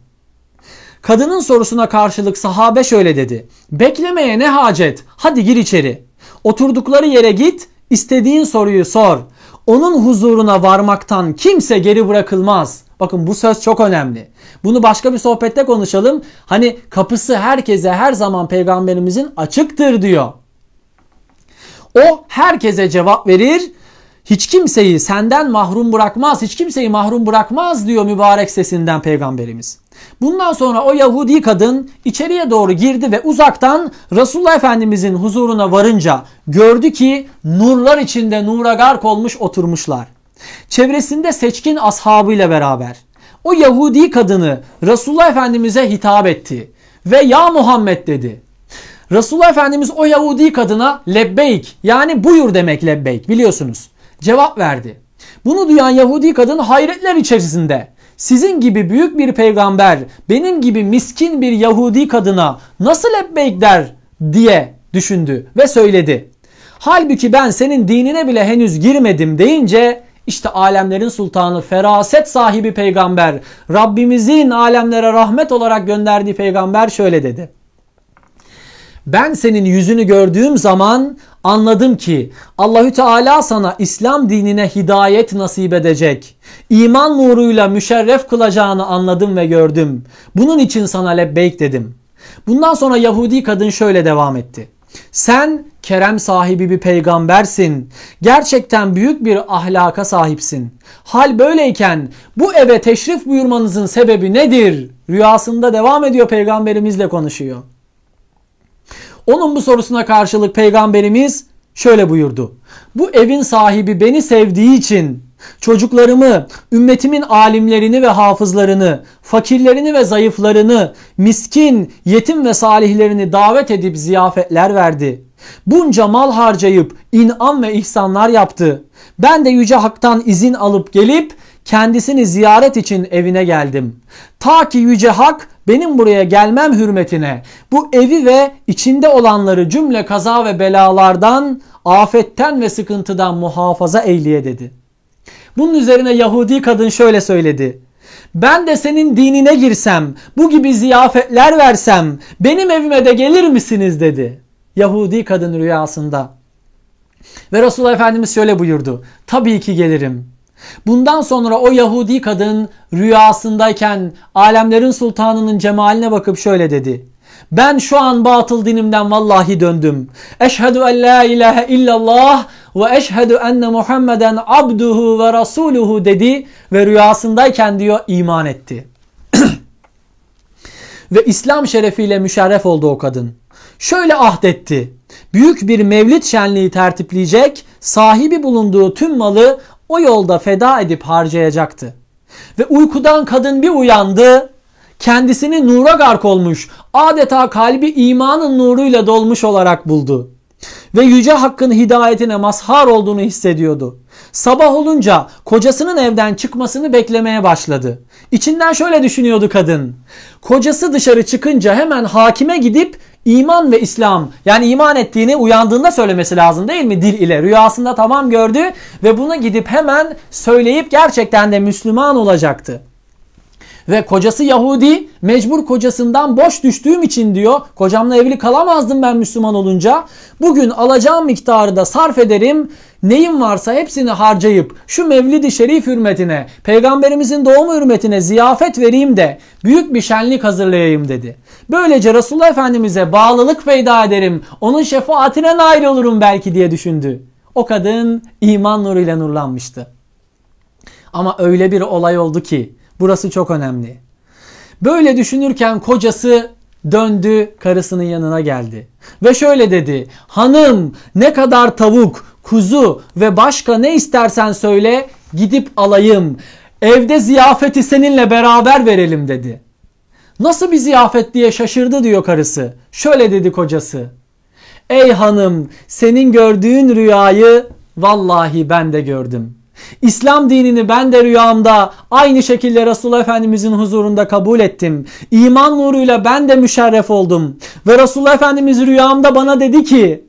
Kadının sorusuna karşılık sahabe şöyle dedi. Beklemeye ne hacet? Hadi gir içeri. Oturdukları yere git, istediğin soruyu sor. Onun huzuruna varmaktan kimse geri bırakılmaz. Bakın bu söz çok önemli. Bunu başka bir sohbette konuşalım. Hani kapısı herkese her zaman peygamberimizin açıktır diyor. O herkese cevap verir. Hiç kimseyi senden mahrum bırakmaz, hiç kimseyi mahrum bırakmaz diyor mübarek sesinden peygamberimiz. Bundan sonra o Yahudi kadın içeriye doğru girdi ve uzaktan Resulullah Efendimizin huzuruna varınca gördü ki nurlar içinde nura gark olmuş oturmuşlar. Çevresinde seçkin ashabıyla beraber o Yahudi kadını Resulullah Efendimiz'e hitap etti ve ya Muhammed dedi. Resulullah Efendimiz o Yahudi kadına lebbeyk yani buyur demek lebbeyk biliyorsunuz. Cevap verdi. Bunu duyan Yahudi kadın hayretler içerisinde sizin gibi büyük bir peygamber benim gibi miskin bir Yahudi kadına nasıl lebbeyk der diye düşündü ve söyledi. Halbuki ben senin dinine bile henüz girmedim deyince işte alemlerin sultanı, feraset sahibi peygamber, Rabbimizin alemlere rahmet olarak gönderdiği peygamber şöyle dedi. Ben senin yüzünü gördüğüm zaman anladım ki Allahü Teala sana İslam dinine hidayet nasip edecek. İman nuruyla müşerref kılacağını anladım ve gördüm. Bunun için sana lebbeyk dedim. Bundan sonra Yahudi kadın şöyle devam etti. Sen kerem sahibi bir peygambersin. Gerçekten büyük bir ahlaka sahipsin. Hal böyleyken bu eve teşrif buyurmanızın sebebi nedir? Rüyasında devam ediyor peygamberimizle konuşuyor. Onun bu sorusuna karşılık peygamberimiz şöyle buyurdu. Bu evin sahibi beni sevdiği için çocuklarımı, ümmetimin alimlerini ve hafızlarını, fakirlerini ve zayıflarını, miskin, yetim ve salihlerini davet edip ziyafetler verdi. Bunca mal harcayıp inan ve ihsanlar yaptı. Ben de Yüce Hak'tan izin alıp gelip kendisini ziyaret için evine geldim. Ta ki Yüce Hak benim buraya gelmem hürmetine bu evi ve içinde olanları cümle kaza ve belalardan, afetten ve sıkıntıdan muhafaza eyleye dedi. Bunun üzerine Yahudi kadın şöyle söyledi. Ben de senin dinine girsem, bu gibi ziyafetler versem benim evime de gelir misiniz dedi. Yahudi kadın rüyasında. Ve Resulullah Efendimiz şöyle buyurdu. Tabii ki gelirim. Bundan sonra o Yahudi kadın rüyasındayken alemlerin sultanının cemaline bakıp şöyle dedi. Ben şu an batıl dinimden vallahi döndüm. Eşhedü en la ilahe illallah ve eşhedü enne Muhammeden abduhu ve rasuluhu dedi ve rüyasındayken diyor iman etti. [CLEARS THROAT] ve İslam şerefiyle müşerref oldu o kadın. Şöyle ahdetti. Büyük bir mevlid şenliği tertipleyecek, sahibi bulunduğu tüm malı o yolda feda edip harcayacaktı. Ve uykudan kadın bir uyandı. Kendisini nura gark olmuş, adeta kalbi imanın nuruyla dolmuş olarak buldu. Ve Yüce Hakk'ın hidayetine mazhar olduğunu hissediyordu. Sabah olunca kocasının evden çıkmasını beklemeye başladı. İçinden şöyle düşünüyordu kadın. Kocası dışarı çıkınca hemen hakime gidip iman ve İslam yani iman ettiğini uyandığında söylemesi lazım değil mi dil ile? Rüyasında tamam gördü ve bunu gidip hemen söyleyip gerçekten de Müslüman olacaktı. Ve kocası Yahudi mecbur kocasından boş düştüğüm için diyor kocamla evli kalamazdım ben Müslüman olunca. Bugün alacağım miktarı da sarf ederim. Neyim varsa hepsini harcayıp şu Mevlid-i Şerif hürmetine, peygamberimizin doğum hürmetine ziyafet vereyim de büyük bir şenlik hazırlayayım dedi. Böylece Resulullah Efendimiz'e bağlılık peyda ederim, onun şefaatine nail olurum belki diye düşündü. O kadın iman nuruyla nurlanmıştı. Ama öyle bir olay oldu ki Burası çok önemli. Böyle düşünürken kocası döndü karısının yanına geldi. Ve şöyle dedi. Hanım ne kadar tavuk, kuzu ve başka ne istersen söyle gidip alayım. Evde ziyafeti seninle beraber verelim dedi. Nasıl bir ziyafet diye şaşırdı diyor karısı. Şöyle dedi kocası. Ey hanım senin gördüğün rüyayı vallahi ben de gördüm.'' İslam dinini ben de rüyamda aynı şekilde Resulullah Efendimizin huzurunda kabul ettim. İman nuruyla ben de müşerref oldum. Ve Resulullah Efendimiz rüyamda bana dedi ki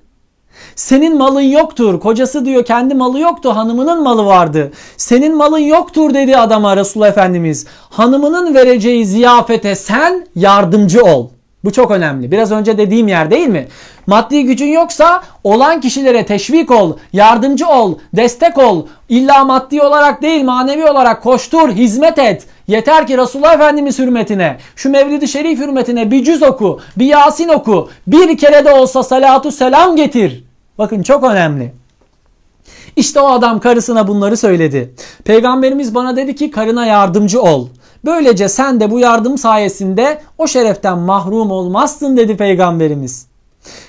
senin malın yoktur. Kocası diyor kendi malı yoktu hanımının malı vardı. Senin malın yoktur dedi adama Resulullah Efendimiz. Hanımının vereceği ziyafete sen yardımcı ol.'' Bu çok önemli. Biraz önce dediğim yer değil mi? Maddi gücün yoksa olan kişilere teşvik ol, yardımcı ol, destek ol. İlla maddi olarak değil manevi olarak koştur, hizmet et. Yeter ki Resulullah Efendimiz hürmetine, şu Mevlid-i Şerif hürmetine bir cüz oku, bir Yasin oku. Bir kere de olsa salatu selam getir. Bakın çok önemli. İşte o adam karısına bunları söyledi. Peygamberimiz bana dedi ki karına yardımcı ol. Böylece sen de bu yardım sayesinde o şereften mahrum olmazsın dedi peygamberimiz.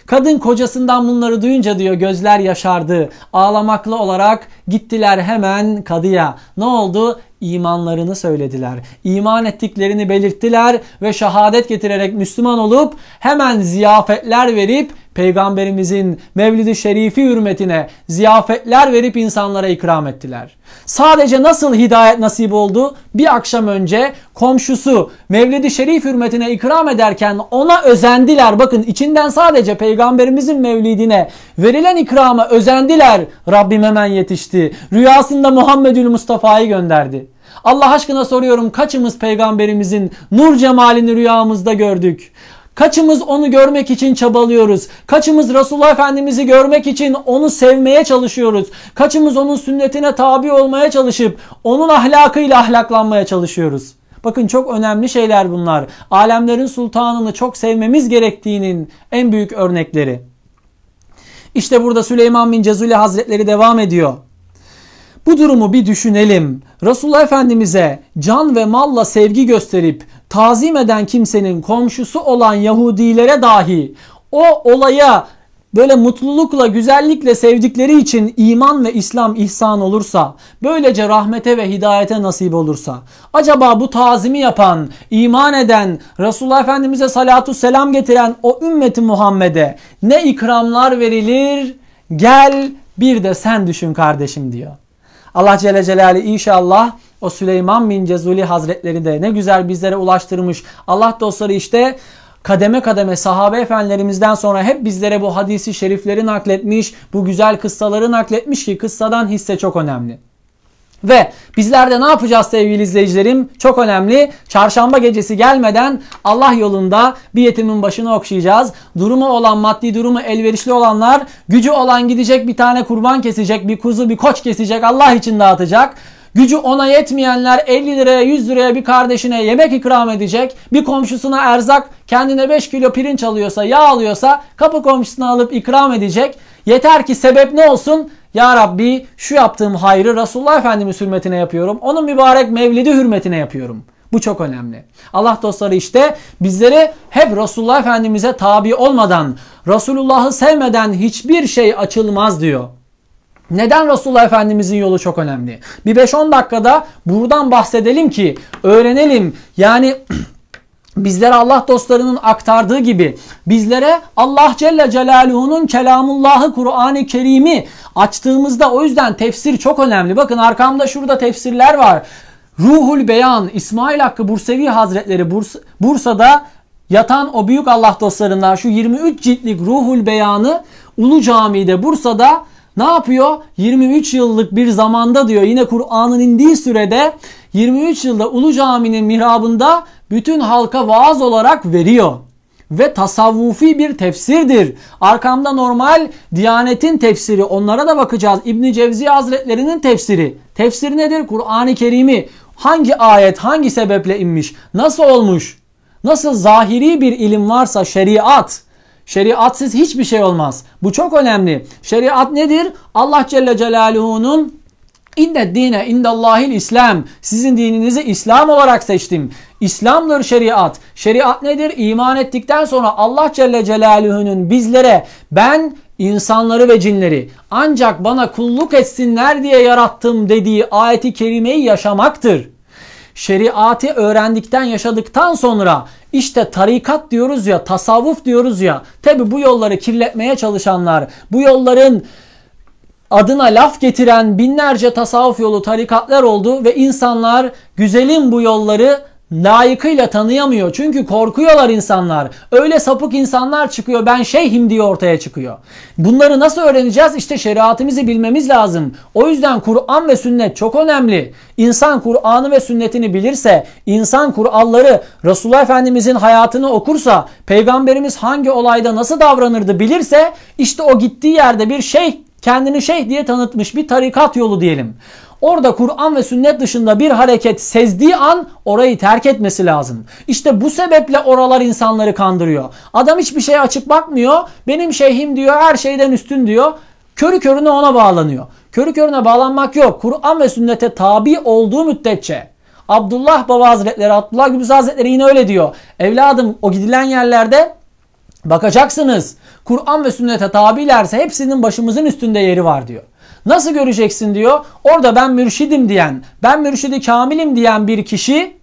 Kadın kocasından bunları duyunca diyor gözler yaşardı. Ağlamaklı olarak gittiler hemen kadıya. Ne oldu? imanlarını söylediler. İman ettiklerini belirttiler ve şehadet getirerek Müslüman olup hemen ziyafetler verip Peygamberimizin Mevlid-i Şerifi hürmetine ziyafetler verip insanlara ikram ettiler. Sadece nasıl hidayet nasip oldu? Bir akşam önce komşusu Mevlid-i Şerif hürmetine ikram ederken ona özendiler. Bakın içinden sadece Peygamber peygamberimizin mevlidine verilen ikrama özendiler. Rabbim hemen yetişti. Rüyasında Muhammedül Mustafa'yı gönderdi. Allah aşkına soruyorum kaçımız peygamberimizin nur cemalini rüyamızda gördük? Kaçımız onu görmek için çabalıyoruz? Kaçımız Resulullah Efendimiz'i görmek için onu sevmeye çalışıyoruz? Kaçımız onun sünnetine tabi olmaya çalışıp onun ahlakıyla ahlaklanmaya çalışıyoruz? Bakın çok önemli şeyler bunlar. Alemlerin sultanını çok sevmemiz gerektiğinin en büyük örnekleri. İşte burada Süleyman bin Cezuli Hazretleri devam ediyor. Bu durumu bir düşünelim. Resulullah Efendimiz'e can ve malla sevgi gösterip tazim eden kimsenin komşusu olan Yahudilere dahi o olaya böyle mutlulukla, güzellikle sevdikleri için iman ve İslam ihsan olursa, böylece rahmete ve hidayete nasip olursa, acaba bu tazimi yapan, iman eden, Resulullah Efendimiz'e salatu selam getiren o ümmeti Muhammed'e ne ikramlar verilir? Gel bir de sen düşün kardeşim diyor. Allah Celle Celaluhu inşallah o Süleyman bin Cezuli Hazretleri de ne güzel bizlere ulaştırmış. Allah dostları işte kademe kademe sahabe efendilerimizden sonra hep bizlere bu hadisi şerifleri nakletmiş, bu güzel kıssaları nakletmiş ki kıssadan hisse çok önemli. Ve bizler de ne yapacağız sevgili izleyicilerim? Çok önemli. Çarşamba gecesi gelmeden Allah yolunda bir yetimin başını okşayacağız. Durumu olan, maddi durumu elverişli olanlar, gücü olan gidecek bir tane kurban kesecek, bir kuzu, bir koç kesecek, Allah için dağıtacak. Gücü ona yetmeyenler 50 liraya 100 liraya bir kardeşine yemek ikram edecek. Bir komşusuna erzak kendine 5 kilo pirinç alıyorsa yağ alıyorsa kapı komşusuna alıp ikram edecek. Yeter ki sebep ne olsun? Ya Rabbi şu yaptığım hayrı Resulullah Efendimiz hürmetine yapıyorum. Onun mübarek mevlidi hürmetine yapıyorum. Bu çok önemli. Allah dostları işte bizleri hep Resulullah Efendimiz'e tabi olmadan, Resulullah'ı sevmeden hiçbir şey açılmaz diyor. Neden Resulullah Efendimizin yolu çok önemli? Bir 5-10 dakikada buradan bahsedelim ki öğrenelim. Yani [CLEARS THROAT] Bizlere Allah dostlarının aktardığı gibi bizlere Allah Celle Celaluhu'nun kelamullahı Kur'an-ı Kerim'i açtığımızda o yüzden tefsir çok önemli. Bakın arkamda şurada tefsirler var. Ruhul Beyan İsmail Hakkı Bursevi Hazretleri Burs Bursa'da yatan o büyük Allah dostlarından şu 23 ciltlik Ruhul Beyan'ı Ulu Cami'de Bursa'da ne yapıyor? 23 yıllık bir zamanda diyor yine Kur'an'ın indiği sürede 23 yılda Ulu Cami'nin mihrabında bütün halka vaaz olarak veriyor. Ve tasavvufi bir tefsirdir. Arkamda normal Diyanet'in tefsiri onlara da bakacağız. İbni Cevzi Hazretleri'nin tefsiri. Tefsir nedir? Kur'an-ı Kerim'i hangi ayet hangi sebeple inmiş? Nasıl olmuş? Nasıl zahiri bir ilim varsa şeriat Şeriatsız hiçbir şey olmaz. Bu çok önemli. Şeriat nedir? Allah Celle Celaluhu'nun İnne dine indallahil İslam. Sizin dininizi İslam olarak seçtim. İslam'dır şeriat. Şeriat nedir? İman ettikten sonra Allah Celle Celaluhu'nun bizlere ben insanları ve cinleri ancak bana kulluk etsinler diye yarattım dediği ayeti kerimeyi yaşamaktır. Şeriatı öğrendikten, yaşadıktan sonra işte tarikat diyoruz ya, tasavvuf diyoruz ya. Tabi bu yolları kirletmeye çalışanlar, bu yolların adına laf getiren binlerce tasavvuf yolu tarikatlar oldu ve insanlar güzelim bu yolları layıkıyla tanıyamıyor. Çünkü korkuyorlar insanlar. Öyle sapık insanlar çıkıyor ben şeyhim diye ortaya çıkıyor. Bunları nasıl öğreneceğiz? İşte şeriatımızı bilmemiz lazım. O yüzden Kur'an ve sünnet çok önemli. İnsan Kur'an'ı ve sünnetini bilirse, insan kuralları Resulullah Efendimizin hayatını okursa, peygamberimiz hangi olayda nasıl davranırdı bilirse işte o gittiği yerde bir şeyh kendini şeyh diye tanıtmış bir tarikat yolu diyelim. Orada Kur'an ve sünnet dışında bir hareket sezdiği an orayı terk etmesi lazım. İşte bu sebeple oralar insanları kandırıyor. Adam hiçbir şeye açık bakmıyor. Benim şeyhim diyor her şeyden üstün diyor. Körü körüne ona bağlanıyor. Körü körüne bağlanmak yok. Kur'an ve sünnete tabi olduğu müddetçe Abdullah Baba Hazretleri, Abdullah Gübüz Hazretleri yine öyle diyor. Evladım o gidilen yerlerde bakacaksınız. Kur'an ve sünnete tabilerse hepsinin başımızın üstünde yeri var diyor. Nasıl göreceksin diyor. Orada ben mürşidim diyen, ben mürşidi kamilim diyen bir kişi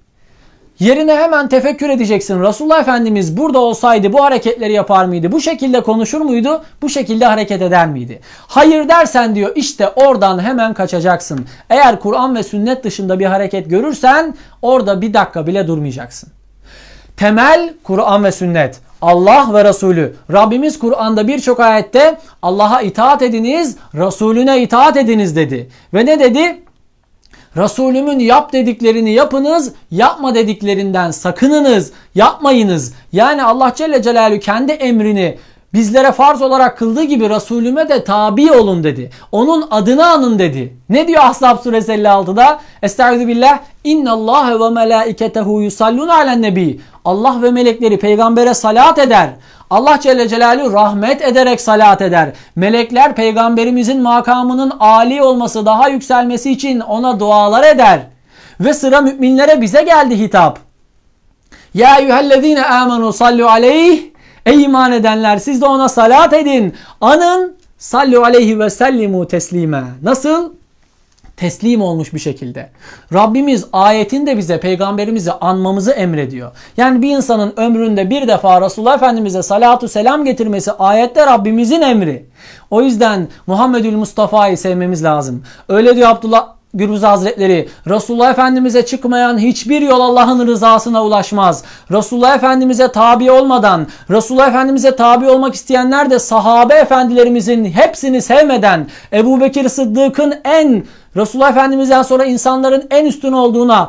yerine hemen tefekkür edeceksin. Resulullah Efendimiz burada olsaydı bu hareketleri yapar mıydı? Bu şekilde konuşur muydu? Bu şekilde hareket eder miydi? Hayır dersen diyor işte oradan hemen kaçacaksın. Eğer Kur'an ve sünnet dışında bir hareket görürsen orada bir dakika bile durmayacaksın. Temel Kur'an ve sünnet. Allah ve Resulü. Rabbimiz Kur'an'da birçok ayette Allah'a itaat ediniz, Resulüne itaat ediniz dedi. Ve ne dedi? Resulümün yap dediklerini yapınız, yapma dediklerinden sakınınız, yapmayınız. Yani Allah Celle Celaluhu kendi emrini bizlere farz olarak kıldığı gibi Resulüme de tabi olun dedi. Onun adını anın dedi. Ne diyor Ahzab suresi 56'da? Estaizu billah. Allah ve melâiketehu yusallûn alen nebi. Allah ve melekleri peygambere salat eder. Allah Celle Celaluhu rahmet ederek salat eder. Melekler peygamberimizin makamının âli olması, daha yükselmesi için ona dualar eder. Ve sıra müminlere bize geldi hitap. Ya eyyühellezine amenu sallu aleyh. Ey iman edenler siz de ona salat edin. Anın sallu aleyhi ve sellimu teslime. Nasıl? teslim olmuş bir şekilde. Rabbimiz ayetinde bize peygamberimizi anmamızı emrediyor. Yani bir insanın ömründe bir defa Resulullah Efendimiz'e salatu selam getirmesi ayette Rabbimizin emri. O yüzden Muhammedül Mustafa'yı sevmemiz lazım. Öyle diyor Abdullah Gürbüz Hazretleri Resulullah Efendimiz'e çıkmayan hiçbir yol Allah'ın rızasına ulaşmaz. Resulullah Efendimiz'e tabi olmadan, Resulullah Efendimiz'e tabi olmak isteyenler de sahabe efendilerimizin hepsini sevmeden, Ebu Bekir Sıddık'ın en Resulullah Efendimiz'den sonra insanların en üstün olduğuna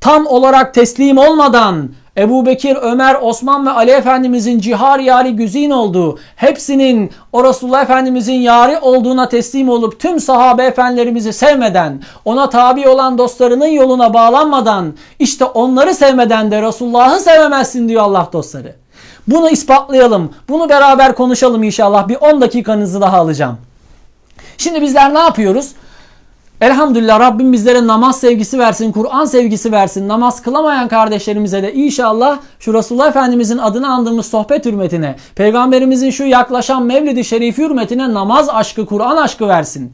tam olarak teslim olmadan Ebu Bekir, Ömer, Osman ve Ali Efendimizin cihar yari güzin olduğu, hepsinin o Resulullah Efendimizin yari olduğuna teslim olup tüm sahabe efendilerimizi sevmeden, ona tabi olan dostlarının yoluna bağlanmadan, işte onları sevmeden de Resulullah'ı sevemezsin diyor Allah dostları. Bunu ispatlayalım, bunu beraber konuşalım inşallah. Bir 10 dakikanızı daha alacağım. Şimdi bizler ne yapıyoruz? Elhamdülillah Rabbim bizlere namaz sevgisi versin, Kur'an sevgisi versin. Namaz kılamayan kardeşlerimize de inşallah şu Resulullah Efendimizin adını andığımız sohbet hürmetine, Peygamberimizin şu yaklaşan Mevlid-i Şerifi hürmetine namaz aşkı, Kur'an aşkı versin.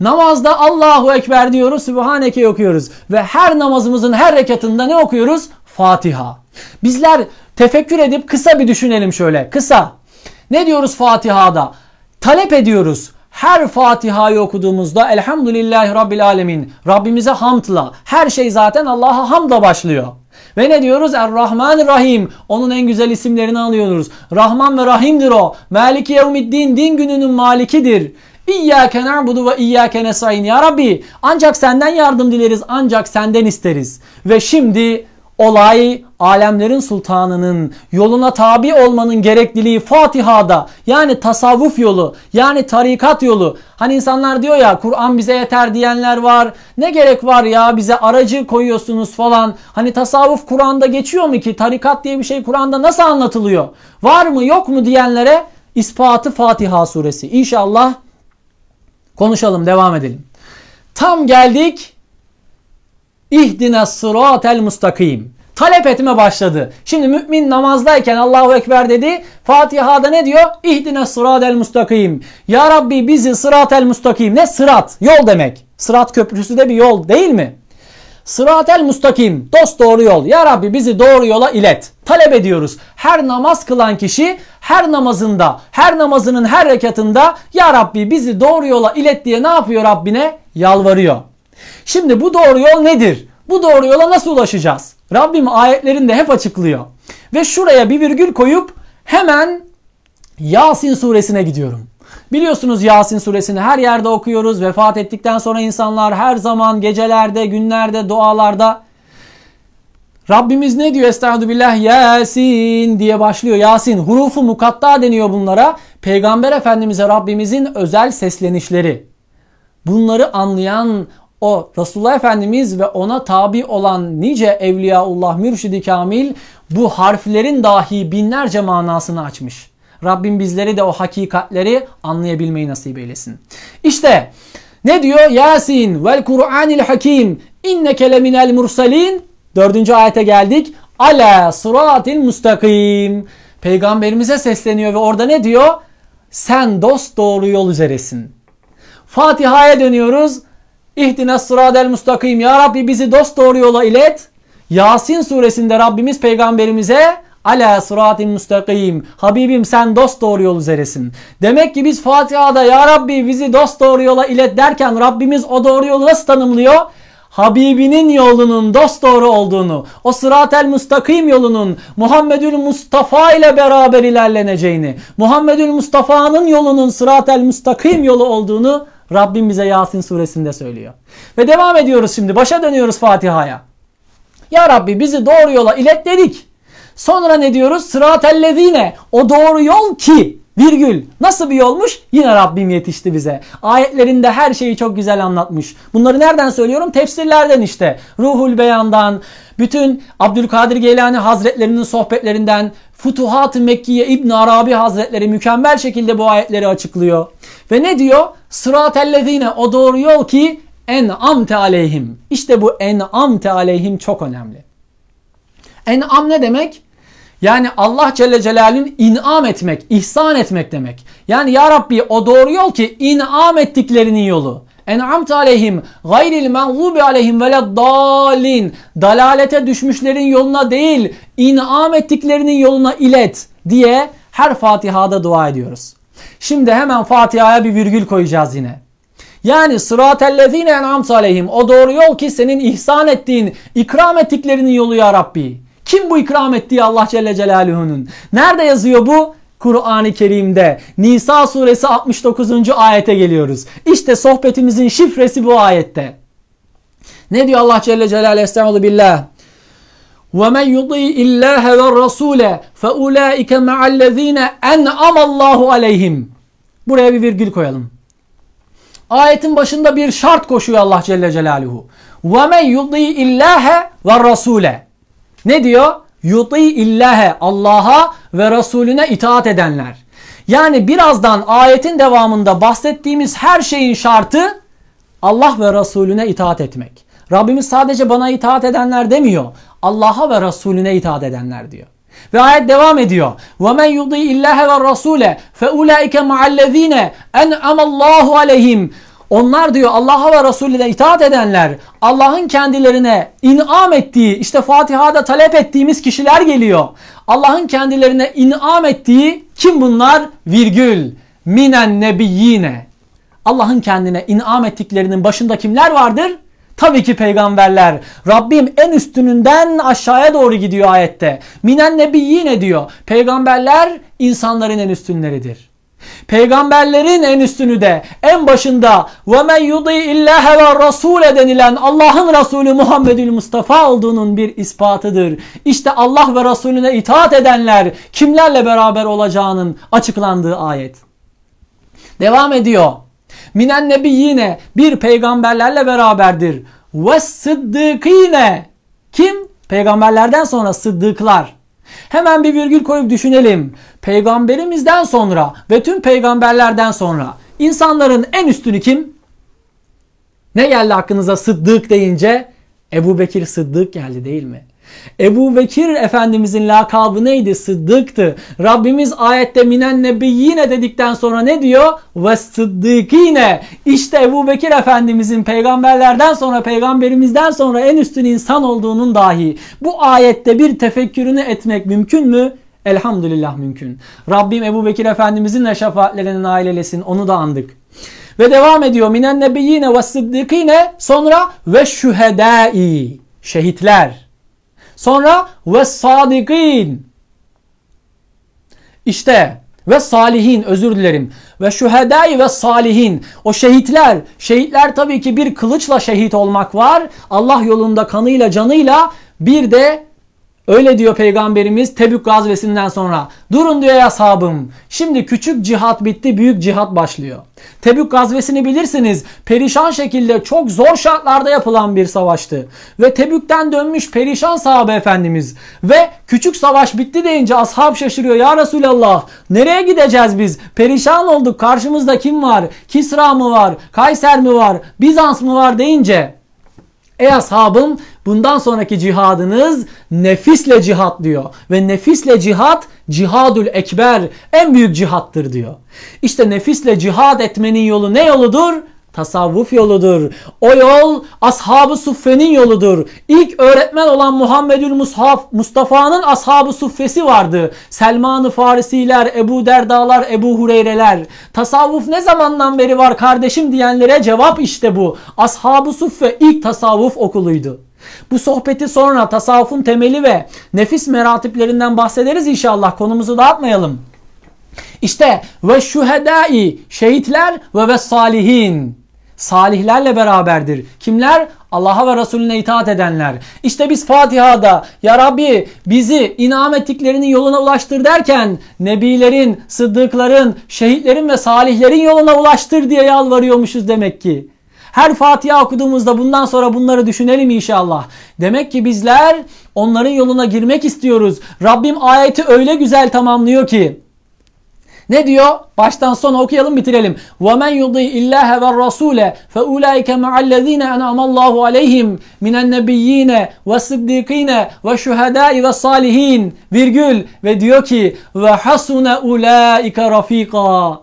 Namazda Allahu Ekber diyoruz, Sübhaneke okuyoruz. Ve her namazımızın her rekatında ne okuyoruz? Fatiha. Bizler tefekkür edip kısa bir düşünelim şöyle. Kısa. Ne diyoruz Fatiha'da? Talep ediyoruz her Fatiha'yı okuduğumuzda Elhamdülillahi Rabbil Alemin Rabbimize hamdla her şey zaten Allah'a hamdla başlıyor. Ve ne diyoruz? Er-Rahman Rahim. Onun en güzel isimlerini alıyoruz. Rahman ve Rahim'dir o. Maliki Yevmiddin din gününün malikidir. İyyâke na'budu ve iyyâke nestaîn. Ya Rabbi ancak senden yardım dileriz, ancak senden isteriz. Ve şimdi olay alemlerin sultanının yoluna tabi olmanın gerekliliği Fatiha'da yani tasavvuf yolu yani tarikat yolu. Hani insanlar diyor ya Kur'an bize yeter diyenler var. Ne gerek var ya bize aracı koyuyorsunuz falan. Hani tasavvuf Kur'an'da geçiyor mu ki? Tarikat diye bir şey Kur'an'da nasıl anlatılıyor? Var mı yok mu diyenlere ispatı Fatiha suresi. İnşallah konuşalım devam edelim. Tam geldik İhdine sıratel mustakim. Talep etme başladı. Şimdi mümin namazdayken Allahu Ekber dedi. Fatiha'da ne diyor? İhdine sıratel mustakim. Ya Rabbi bizi sıratel mustakim. Ne? Sırat. Yol demek. Sırat köprüsü de bir yol değil mi? Sıratel mustakim, dost doğru yol. Ya Rabbi bizi doğru yola ilet. Talep ediyoruz. Her namaz kılan kişi her namazında, her namazının her rekatında Ya Rabbi bizi doğru yola ilet diye ne yapıyor Rabbine? Yalvarıyor. Şimdi bu doğru yol nedir? Bu doğru yola nasıl ulaşacağız? Rabbim ayetlerinde hep açıklıyor. Ve şuraya bir virgül koyup hemen Yasin suresine gidiyorum. Biliyorsunuz Yasin suresini her yerde okuyoruz. Vefat ettikten sonra insanlar her zaman gecelerde, günlerde, dualarda Rabbimiz ne diyor? Estağfirullah Yasin diye başlıyor. Yasin hurufu mukatta deniyor bunlara. Peygamber Efendimiz'e Rabbimizin özel seslenişleri. Bunları anlayan o Resulullah Efendimiz ve ona tabi olan nice Evliyaullah Mürşidi Kamil bu harflerin dahi binlerce manasını açmış. Rabbim bizleri de o hakikatleri anlayabilmeyi nasip eylesin. İşte ne diyor? Yasin vel Kur'anil Hakim inneke leminel mursalin dördüncü ayete geldik. Ala sıratil mustakim. Peygamberimize sesleniyor ve orada ne diyor? Sen dost doğru yol üzeresin. Fatiha'ya dönüyoruz. İhdine sıradel mustakim. Ya Rabbi bizi dost doğru yola ilet. Yasin suresinde Rabbimiz peygamberimize ala sıratin müstakim. Habibim sen dost doğru yol üzeresin. Demek ki biz Fatiha'da ya Rabbi bizi dost doğru yola ilet derken Rabbimiz o doğru yolu nasıl tanımlıyor? Habibinin yolunun dost doğru olduğunu, o el müstakim yolunun Muhammedül Mustafa ile beraber ilerleneceğini, Muhammedül Mustafa'nın yolunun el müstakim yolu olduğunu Rabbim bize Yasin suresinde söylüyor. Ve devam ediyoruz şimdi. Başa dönüyoruz Fatiha'ya. Ya Rabbi bizi doğru yola ilet dedik. Sonra ne diyoruz? Sıratellezine. O doğru yol ki virgül. Nasıl bir yolmuş? Yine Rabbim yetişti bize. Ayetlerinde her şeyi çok güzel anlatmış. Bunları nereden söylüyorum? Tefsirlerden işte. Ruhul Beyan'dan, bütün Abdülkadir Geylani Hazretlerinin sohbetlerinden, Futuhat-ı Mekkiye İbn Arabi Hazretleri mükemmel şekilde bu ayetleri açıklıyor. Ve ne diyor? Sıratellezine o doğru yol ki en amte aleyhim. İşte bu en amte aleyhim çok önemli. En am ne demek? Yani Allah Celle Celal'in inam etmek, ihsan etmek demek. Yani ya Rabbi o doğru yol ki inam ettiklerinin yolu en'amte aleyhim gayril mağzubi aleyhim veleddallin dalalete düşmüşlerin yoluna değil inam ettiklerinin yoluna ilet diye her Fatiha'da dua ediyoruz. Şimdi hemen Fatiha'ya bir virgül koyacağız yine. Yani sıratellezine en'amte aleyhim o doğru yol ki senin ihsan ettiğin ikram ettiklerinin yolu ya Rabbi. Kim bu ikram ettiği Allah Celle Celaluhu'nun? Nerede yazıyor bu? Kur'an-ı Kerim'de Nisa suresi 69. ayete geliyoruz. İşte sohbetimizin şifresi bu ayette. Ne diyor Allah Celle Celaluhu Estaizu Billah? وَمَنْ يُطِيءِ اللّٰهَ وَالرَّسُولَ فَاُولَٰئِكَ مَعَ الَّذ۪ينَ اَنْعَمَ اللّٰهُ عَلَيْهِمْ Buraya bir virgül koyalım. Ayetin başında bir şart koşuyor Allah Celle Celaluhu. وَمَنْ يُطِيءِ اللّٰهَ وَالرَّسُولَ Ne diyor? Yuti illahe Allah'a ve Resulüne itaat edenler. Yani birazdan ayetin devamında bahsettiğimiz her şeyin şartı Allah ve Resulüne itaat etmek. Rabbimiz sadece bana itaat edenler demiyor. Allah'a ve Resulüne itaat edenler diyor. Ve ayet devam ediyor. وَمَنْ يُضِي اللّٰهَ وَالرَّسُولَ فَاُولَٰئِكَ مَعَ الَّذ۪ينَ اَنْعَمَ اللّٰهُ عَلَيْهِمْ onlar diyor Allah'a ve Resulüne itaat edenler, Allah'ın kendilerine inam ettiği, işte Fatiha'da talep ettiğimiz kişiler geliyor. Allah'ın kendilerine inam ettiği kim bunlar? Virgül. Minen nebiyyine. Allah'ın kendine inam ettiklerinin başında kimler vardır? Tabii ki peygamberler. Rabbim en üstününden aşağıya doğru gidiyor ayette. Minen nebiyyine diyor. Peygamberler insanların en üstünleridir. Peygamberlerin en üstünü de en başında ve men yudi illahe ve rasule denilen Allah'ın Resulü Muhammedül Mustafa olduğunun bir ispatıdır. İşte Allah ve Resulüne itaat edenler kimlerle beraber olacağının açıklandığı ayet. Devam ediyor. Minen nebi yine bir peygamberlerle beraberdir. Ve sıddıkine kim? Peygamberlerden sonra sıddıklar. Hemen bir virgül koyup düşünelim. Peygamberimizden sonra ve tüm peygamberlerden sonra insanların en üstünü kim? Ne geldi aklınıza Sıddık deyince? Ebu Bekir Sıddık geldi değil mi? Ebu Bekir Efendimizin lakabı neydi? Sıddıktı. Rabbimiz ayette minen nebi yine dedikten sonra ne diyor? Ve sıddıkine. İşte Ebu Bekir Efendimizin peygamberlerden sonra peygamberimizden sonra en üstün insan olduğunun dahi bu ayette bir tefekkürünü etmek mümkün mü? Elhamdülillah mümkün. Rabbim Ebu Bekir Efendimizin de şefaatlerinin ailelesin. Onu da andık. Ve devam ediyor. Minen nebiyyine ve sıddıkine sonra ve şühedai. Şehitler. Sonra ve sadikin. İşte ve salihin özür dilerim. Ve şühedai ve salihin. O şehitler. Şehitler tabii ki bir kılıçla şehit olmak var. Allah yolunda kanıyla canıyla bir de Öyle diyor Peygamberimiz Tebük gazvesinden sonra. Durun diyor ya Şimdi küçük cihat bitti büyük cihat başlıyor. Tebük gazvesini bilirsiniz. Perişan şekilde çok zor şartlarda yapılan bir savaştı. Ve Tebük'ten dönmüş perişan sahabe efendimiz. Ve küçük savaş bitti deyince ashab şaşırıyor. Ya Resulallah nereye gideceğiz biz? Perişan olduk karşımızda kim var? Kisra mı var? Kayser mi var? Bizans mı var deyince Ey ashabım bundan sonraki cihadınız nefisle cihat diyor. Ve nefisle cihat cihadül ekber en büyük cihattır diyor. İşte nefisle cihad etmenin yolu ne yoludur? tasavvuf yoludur. O yol ashab-ı suffenin yoludur. İlk öğretmen olan Muhammedül Mustafa'nın ashab-ı suffesi vardı. Selman-ı Farisiler, Ebu Derdalar, Ebu Hureyreler. Tasavvuf ne zamandan beri var kardeşim diyenlere cevap işte bu. Ashab-ı suffe ilk tasavvuf okuluydu. Bu sohbeti sonra tasavvufun temeli ve nefis meratiplerinden bahsederiz inşallah. Konumuzu dağıtmayalım. İşte ve şühedai şehitler ve ve salihin salihlerle beraberdir. Kimler? Allah'a ve Resulüne itaat edenler. İşte biz Fatiha'da Ya Rabbi bizi inam ettiklerinin yoluna ulaştır derken nebilerin, sıddıkların, şehitlerin ve salihlerin yoluna ulaştır diye yalvarıyormuşuz demek ki. Her Fatiha okuduğumuzda bundan sonra bunları düşünelim inşallah. Demek ki bizler onların yoluna girmek istiyoruz. Rabbim ayeti öyle güzel tamamlıyor ki ne diyor? Baştan sona okuyalım bitirelim. وَمَنْ يُضِي إِلَّهَ وَالرَّسُولَ فَاُولَٰئِكَ مَعَ الَّذ۪ينَ اَنَعْمَ اللّٰهُ عَلَيْهِمْ مِنَ النَّبِيِّينَ وَالصِّدِّقِينَ وَالشُّهَدَاءِ وَالصَّالِحِينَ Virgül ve diyor ki وَحَسُنَ اُولَٰئِكَ رَف۪يقًا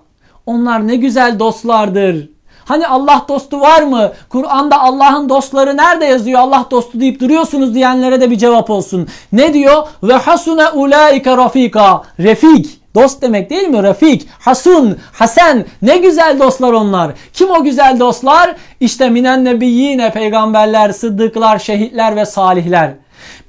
Onlar ne güzel dostlardır. Hani Allah dostu var mı? Kur'an'da Allah'ın dostları nerede yazıyor? Allah dostu deyip duruyorsunuz diyenlere de bir cevap olsun. Ne diyor? Ve hasune ulaike rafika. Refik. Dost demek değil mi? Rafik, Hasun, Hasan. Ne güzel dostlar onlar. Kim o güzel dostlar? İşte minen nebiyyine peygamberler, sıddıklar, şehitler ve salihler.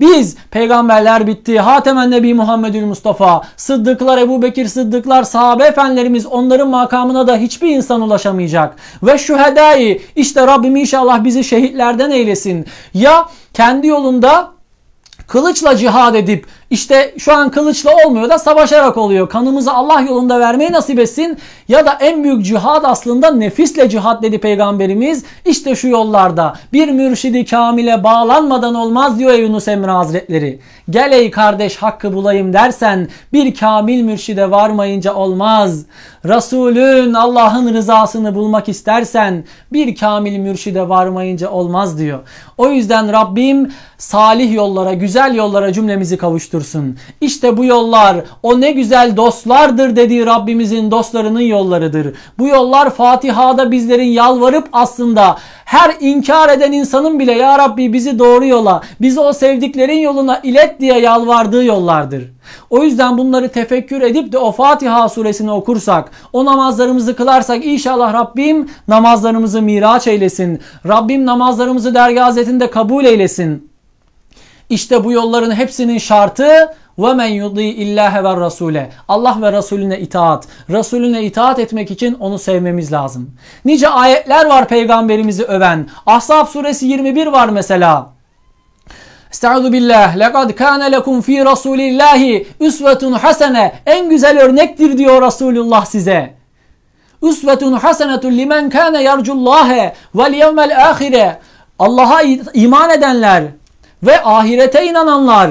Biz peygamberler bitti. Hatemen Nebi Muhammedül Mustafa, Sıddıklar Ebu Bekir Sıddıklar, sahabe efendilerimiz onların makamına da hiçbir insan ulaşamayacak. Ve şu şühedai işte Rabbim inşallah bizi şehitlerden eylesin. Ya kendi yolunda kılıçla cihad edip işte şu an kılıçla olmuyor da savaşarak oluyor. Kanımızı Allah yolunda vermeyi nasip etsin. Ya da en büyük cihad aslında nefisle cihad dedi peygamberimiz. İşte şu yollarda bir mürşidi kamile bağlanmadan olmaz diyor Yunus Emre Hazretleri. Gel ey kardeş hakkı bulayım dersen bir kamil mürşide varmayınca olmaz. Resulün Allah'ın rızasını bulmak istersen bir kamil mürşide varmayınca olmaz diyor. O yüzden Rabbim salih yollara, güzel yollara cümlemizi kavuşturur koştursun. İşte bu yollar o ne güzel dostlardır dediği Rabbimizin dostlarının yollarıdır. Bu yollar Fatiha'da bizlerin yalvarıp aslında her inkar eden insanın bile ya Rabbi bizi doğru yola, bizi o sevdiklerin yoluna ilet diye yalvardığı yollardır. O yüzden bunları tefekkür edip de o Fatiha suresini okursak, o namazlarımızı kılarsak inşallah Rabbim namazlarımızı miraç eylesin. Rabbim namazlarımızı dergazetinde kabul eylesin. İşte bu yolların hepsinin şartı ve men yudi illahe rasule. Allah ve Resulüne itaat. Resulüne itaat etmek için onu sevmemiz lazım. Nice ayetler var peygamberimizi öven. Ahzab suresi 21 var mesela. Estaizu billah. Lekad لَكُمْ lekum رَسُولِ rasulillahi üsvetun hasene. En güzel örnektir diyor Resulullah size. Üsvetun حَسَنَةٌ لِمَنْ كَانَ yarcullâhe vel yevmel الْآخِرَ. Allah'a iman edenler, ve ahirete inananlar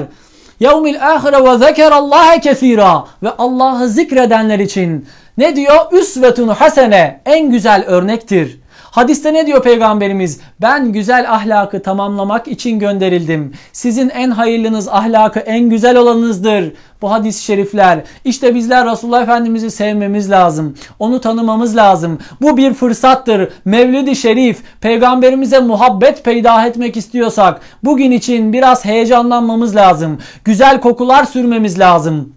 yevmil ahire ve zekerallaha kesira ve Allah'ı zikredenler için ne diyor? Üsvetun hasene en güzel örnektir. Hadiste ne diyor peygamberimiz? Ben güzel ahlakı tamamlamak için gönderildim. Sizin en hayırlınız ahlakı en güzel olanınızdır. Bu hadis-i şerifler. İşte bizler Resulullah Efendimiz'i sevmemiz lazım. Onu tanımamız lazım. Bu bir fırsattır. Mevlid-i Şerif peygamberimize muhabbet peydah etmek istiyorsak bugün için biraz heyecanlanmamız lazım. Güzel kokular sürmemiz lazım.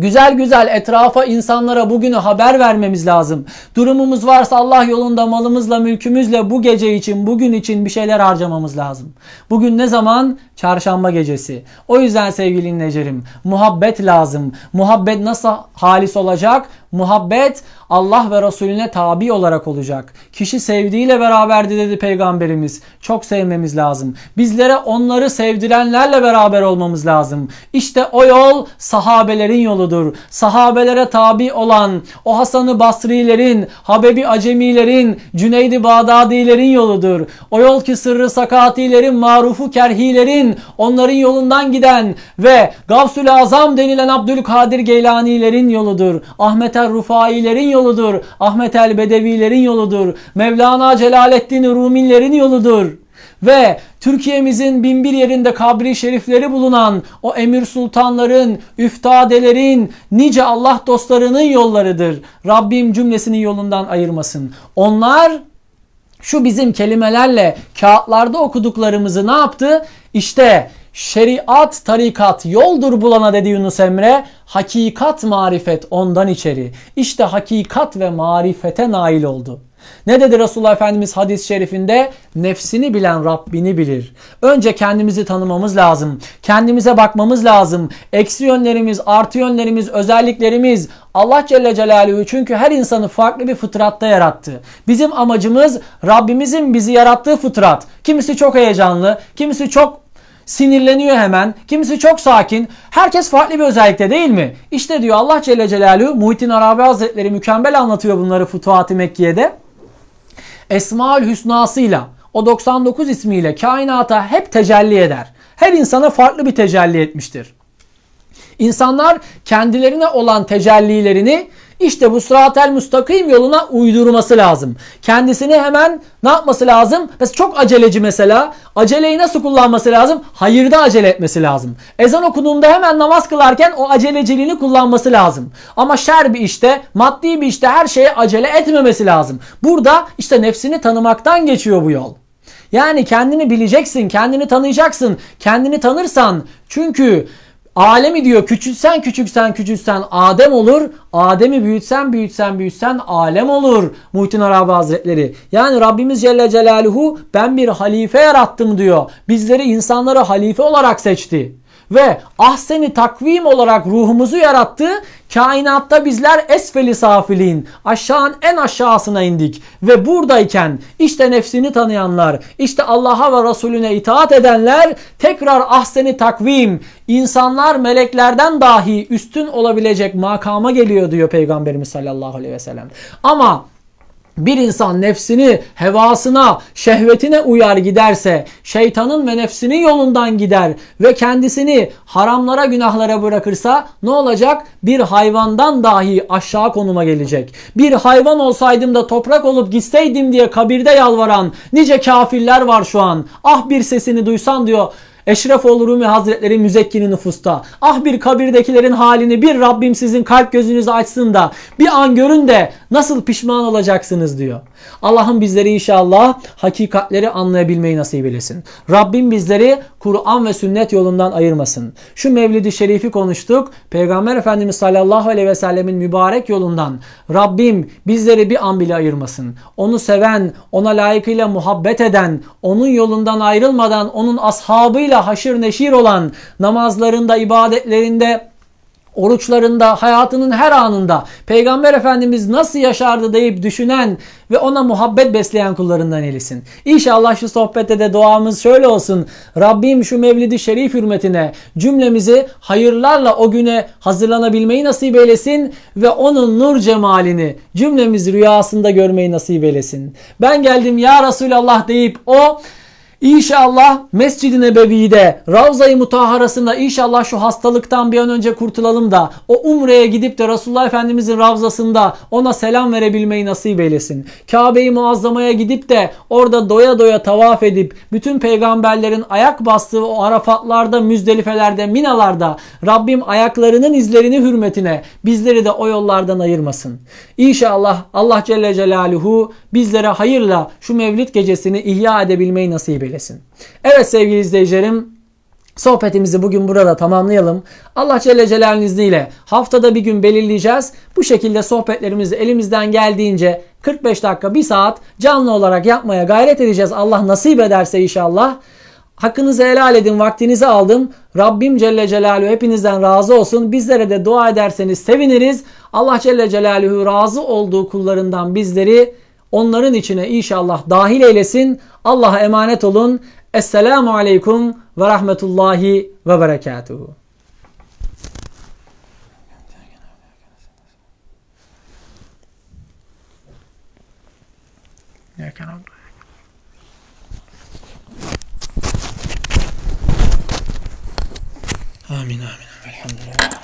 Güzel güzel etrafa insanlara bugünü haber vermemiz lazım. Durumumuz varsa Allah yolunda malımızla mülkümüzle bu gece için bugün için bir şeyler harcamamız lazım. Bugün ne zaman? Çarşamba gecesi. O yüzden sevgili dinleyicilerim muhabbet lazım. Muhabbet nasıl halis olacak? Muhabbet Allah ve Resulüne tabi olarak olacak. Kişi sevdiğiyle beraberdi dedi peygamberimiz. Çok sevmemiz lazım. Bizlere onları sevdirenlerle beraber olmamız lazım. İşte o yol sahabelerin yoludur. Sahabelere tabi olan o Hasan-ı Basrilerin, Habebi Acemilerin, Cüneydi Bağdadilerin yoludur. O yol ki sırrı sakatilerin, marufu kerhilerin, onların yolundan giden ve Gavsül Azam denilen Abdülkadir Geylanilerin yoludur. Ahmet Yahya Rufailerin yoludur. Ahmet el Bedevilerin yoludur. Mevlana Celaleddin Rumilerin yoludur. Ve Türkiye'mizin binbir yerinde kabri şerifleri bulunan o emir sultanların, üftadelerin, nice Allah dostlarının yollarıdır. Rabbim cümlesinin yolundan ayırmasın. Onlar şu bizim kelimelerle kağıtlarda okuduklarımızı ne yaptı? İşte Şeriat tarikat yoldur bulana dedi Yunus Emre. Hakikat marifet ondan içeri. İşte hakikat ve marifete nail oldu. Ne dedi Resulullah Efendimiz hadis-i şerifinde? Nefsini bilen Rabbini bilir. Önce kendimizi tanımamız lazım. Kendimize bakmamız lazım. Eksi yönlerimiz, artı yönlerimiz, özelliklerimiz Allah Celle Celaluhu çünkü her insanı farklı bir fıtratta yarattı. Bizim amacımız Rabbimizin bizi yarattığı fıtrat. Kimisi çok heyecanlı, kimisi çok Sinirleniyor hemen. Kimisi çok sakin. Herkes farklı bir özellikte değil mi? İşte diyor Allah Celle Celaluhu Muhittin Arabi Hazretleri mükemmel anlatıyor bunları Futuhat-ı Mekkiye'de. Esmaül Hüsna'sıyla o 99 ismiyle kainata hep tecelli eder. Her insana farklı bir tecelli etmiştir. İnsanlar kendilerine olan tecellilerini işte bu sıratel müstakim yoluna uydurması lazım. Kendisini hemen ne yapması lazım? Mesela çok aceleci mesela. Aceleyi nasıl kullanması lazım? Hayırda acele etmesi lazım. Ezan okunduğunda hemen namaz kılarken o aceleciliğini kullanması lazım. Ama şer bir işte, maddi bir işte her şeye acele etmemesi lazım. Burada işte nefsini tanımaktan geçiyor bu yol. Yani kendini bileceksin, kendini tanıyacaksın. Kendini tanırsan çünkü Alemi diyor küçülsen küçüksen küçülsen Adem olur. Adem'i büyütsen büyütsen büyütsen alem olur. Muhittin Arabi Hazretleri. Yani Rabbimiz Celle Celaluhu ben bir halife yarattım diyor. Bizleri insanları halife olarak seçti ve ahseni takvim olarak ruhumuzu yarattı. Kainatta bizler esfeli safilin, aşağın en aşağısına indik. Ve buradayken işte nefsini tanıyanlar, işte Allah'a ve Resulüne itaat edenler tekrar ahseni takvim, insanlar meleklerden dahi üstün olabilecek makama geliyor diyor Peygamberimiz sallallahu aleyhi ve sellem. Ama bir insan nefsini hevasına, şehvetine uyar giderse, şeytanın ve nefsinin yolundan gider ve kendisini haramlara, günahlara bırakırsa ne olacak? Bir hayvandan dahi aşağı konuma gelecek. Bir hayvan olsaydım da toprak olup gitseydim diye kabirde yalvaran nice kafirler var şu an. Ah bir sesini duysan diyor Eşrefoğlu Rumi Hazretleri müzekkini nüfusta. Ah bir kabirdekilerin halini bir Rabbim sizin kalp gözünüzü açsın da bir an görün de nasıl pişman olacaksınız diyor. Allah'ın bizleri inşallah hakikatleri anlayabilmeyi nasip eylesin. Rabbim bizleri Kur'an ve sünnet yolundan ayırmasın. Şu Mevlid-i Şerif'i konuştuk. Peygamber Efendimiz sallallahu aleyhi ve sellemin mübarek yolundan Rabbim bizleri bir an bile ayırmasın. Onu seven, ona layıkıyla muhabbet eden, onun yolundan ayrılmadan, onun ashabıyla haşır neşir olan, namazlarında, ibadetlerinde, oruçlarında, hayatının her anında Peygamber Efendimiz nasıl yaşardı deyip düşünen ve ona muhabbet besleyen kullarından elisin. İnşallah şu sohbette de duamız şöyle olsun. Rabbim şu Mevlid-i Şerif hürmetine cümlemizi hayırlarla o güne hazırlanabilmeyi nasip eylesin ve onun nur cemalini cümlemiz rüyasında görmeyi nasip eylesin. Ben geldim ya Resulallah deyip o İnşallah Mescid-i Nebevi'de Ravza-i Mutaharası'nda inşallah şu hastalıktan bir an önce kurtulalım da o Umre'ye gidip de Resulullah Efendimizin Ravzası'nda ona selam verebilmeyi nasip eylesin. Kabe-i Muazzama'ya gidip de orada doya doya tavaf edip bütün peygamberlerin ayak bastığı o Arafatlarda, Müzdelife'lerde, Minalarda Rabbim ayaklarının izlerini hürmetine bizleri de o yollardan ayırmasın. İnşallah Allah Celle Celaluhu bizlere hayırla şu Mevlid gecesini ihya edebilmeyi nasip eylesin eylesin. Evet sevgili izleyicilerim Sohbetimizi bugün burada tamamlayalım. Allah Celle Celal'in izniyle haftada bir gün belirleyeceğiz. Bu şekilde sohbetlerimizi elimizden geldiğince 45 dakika 1 saat canlı olarak yapmaya gayret edeceğiz. Allah nasip ederse inşallah. Hakkınızı helal edin, vaktinizi aldım. Rabbim Celle Celaluhu hepinizden razı olsun. Bizlere de dua ederseniz seviniriz. Allah Celle Celaluhu razı olduğu kullarından bizleri Onların içine inşallah dahil eylesin. Allah'a emanet olun. Esselamu aleykum ve Rahmetullahi ve Berekatuhu. Yeah, I Amin amin. Elhamdülillah.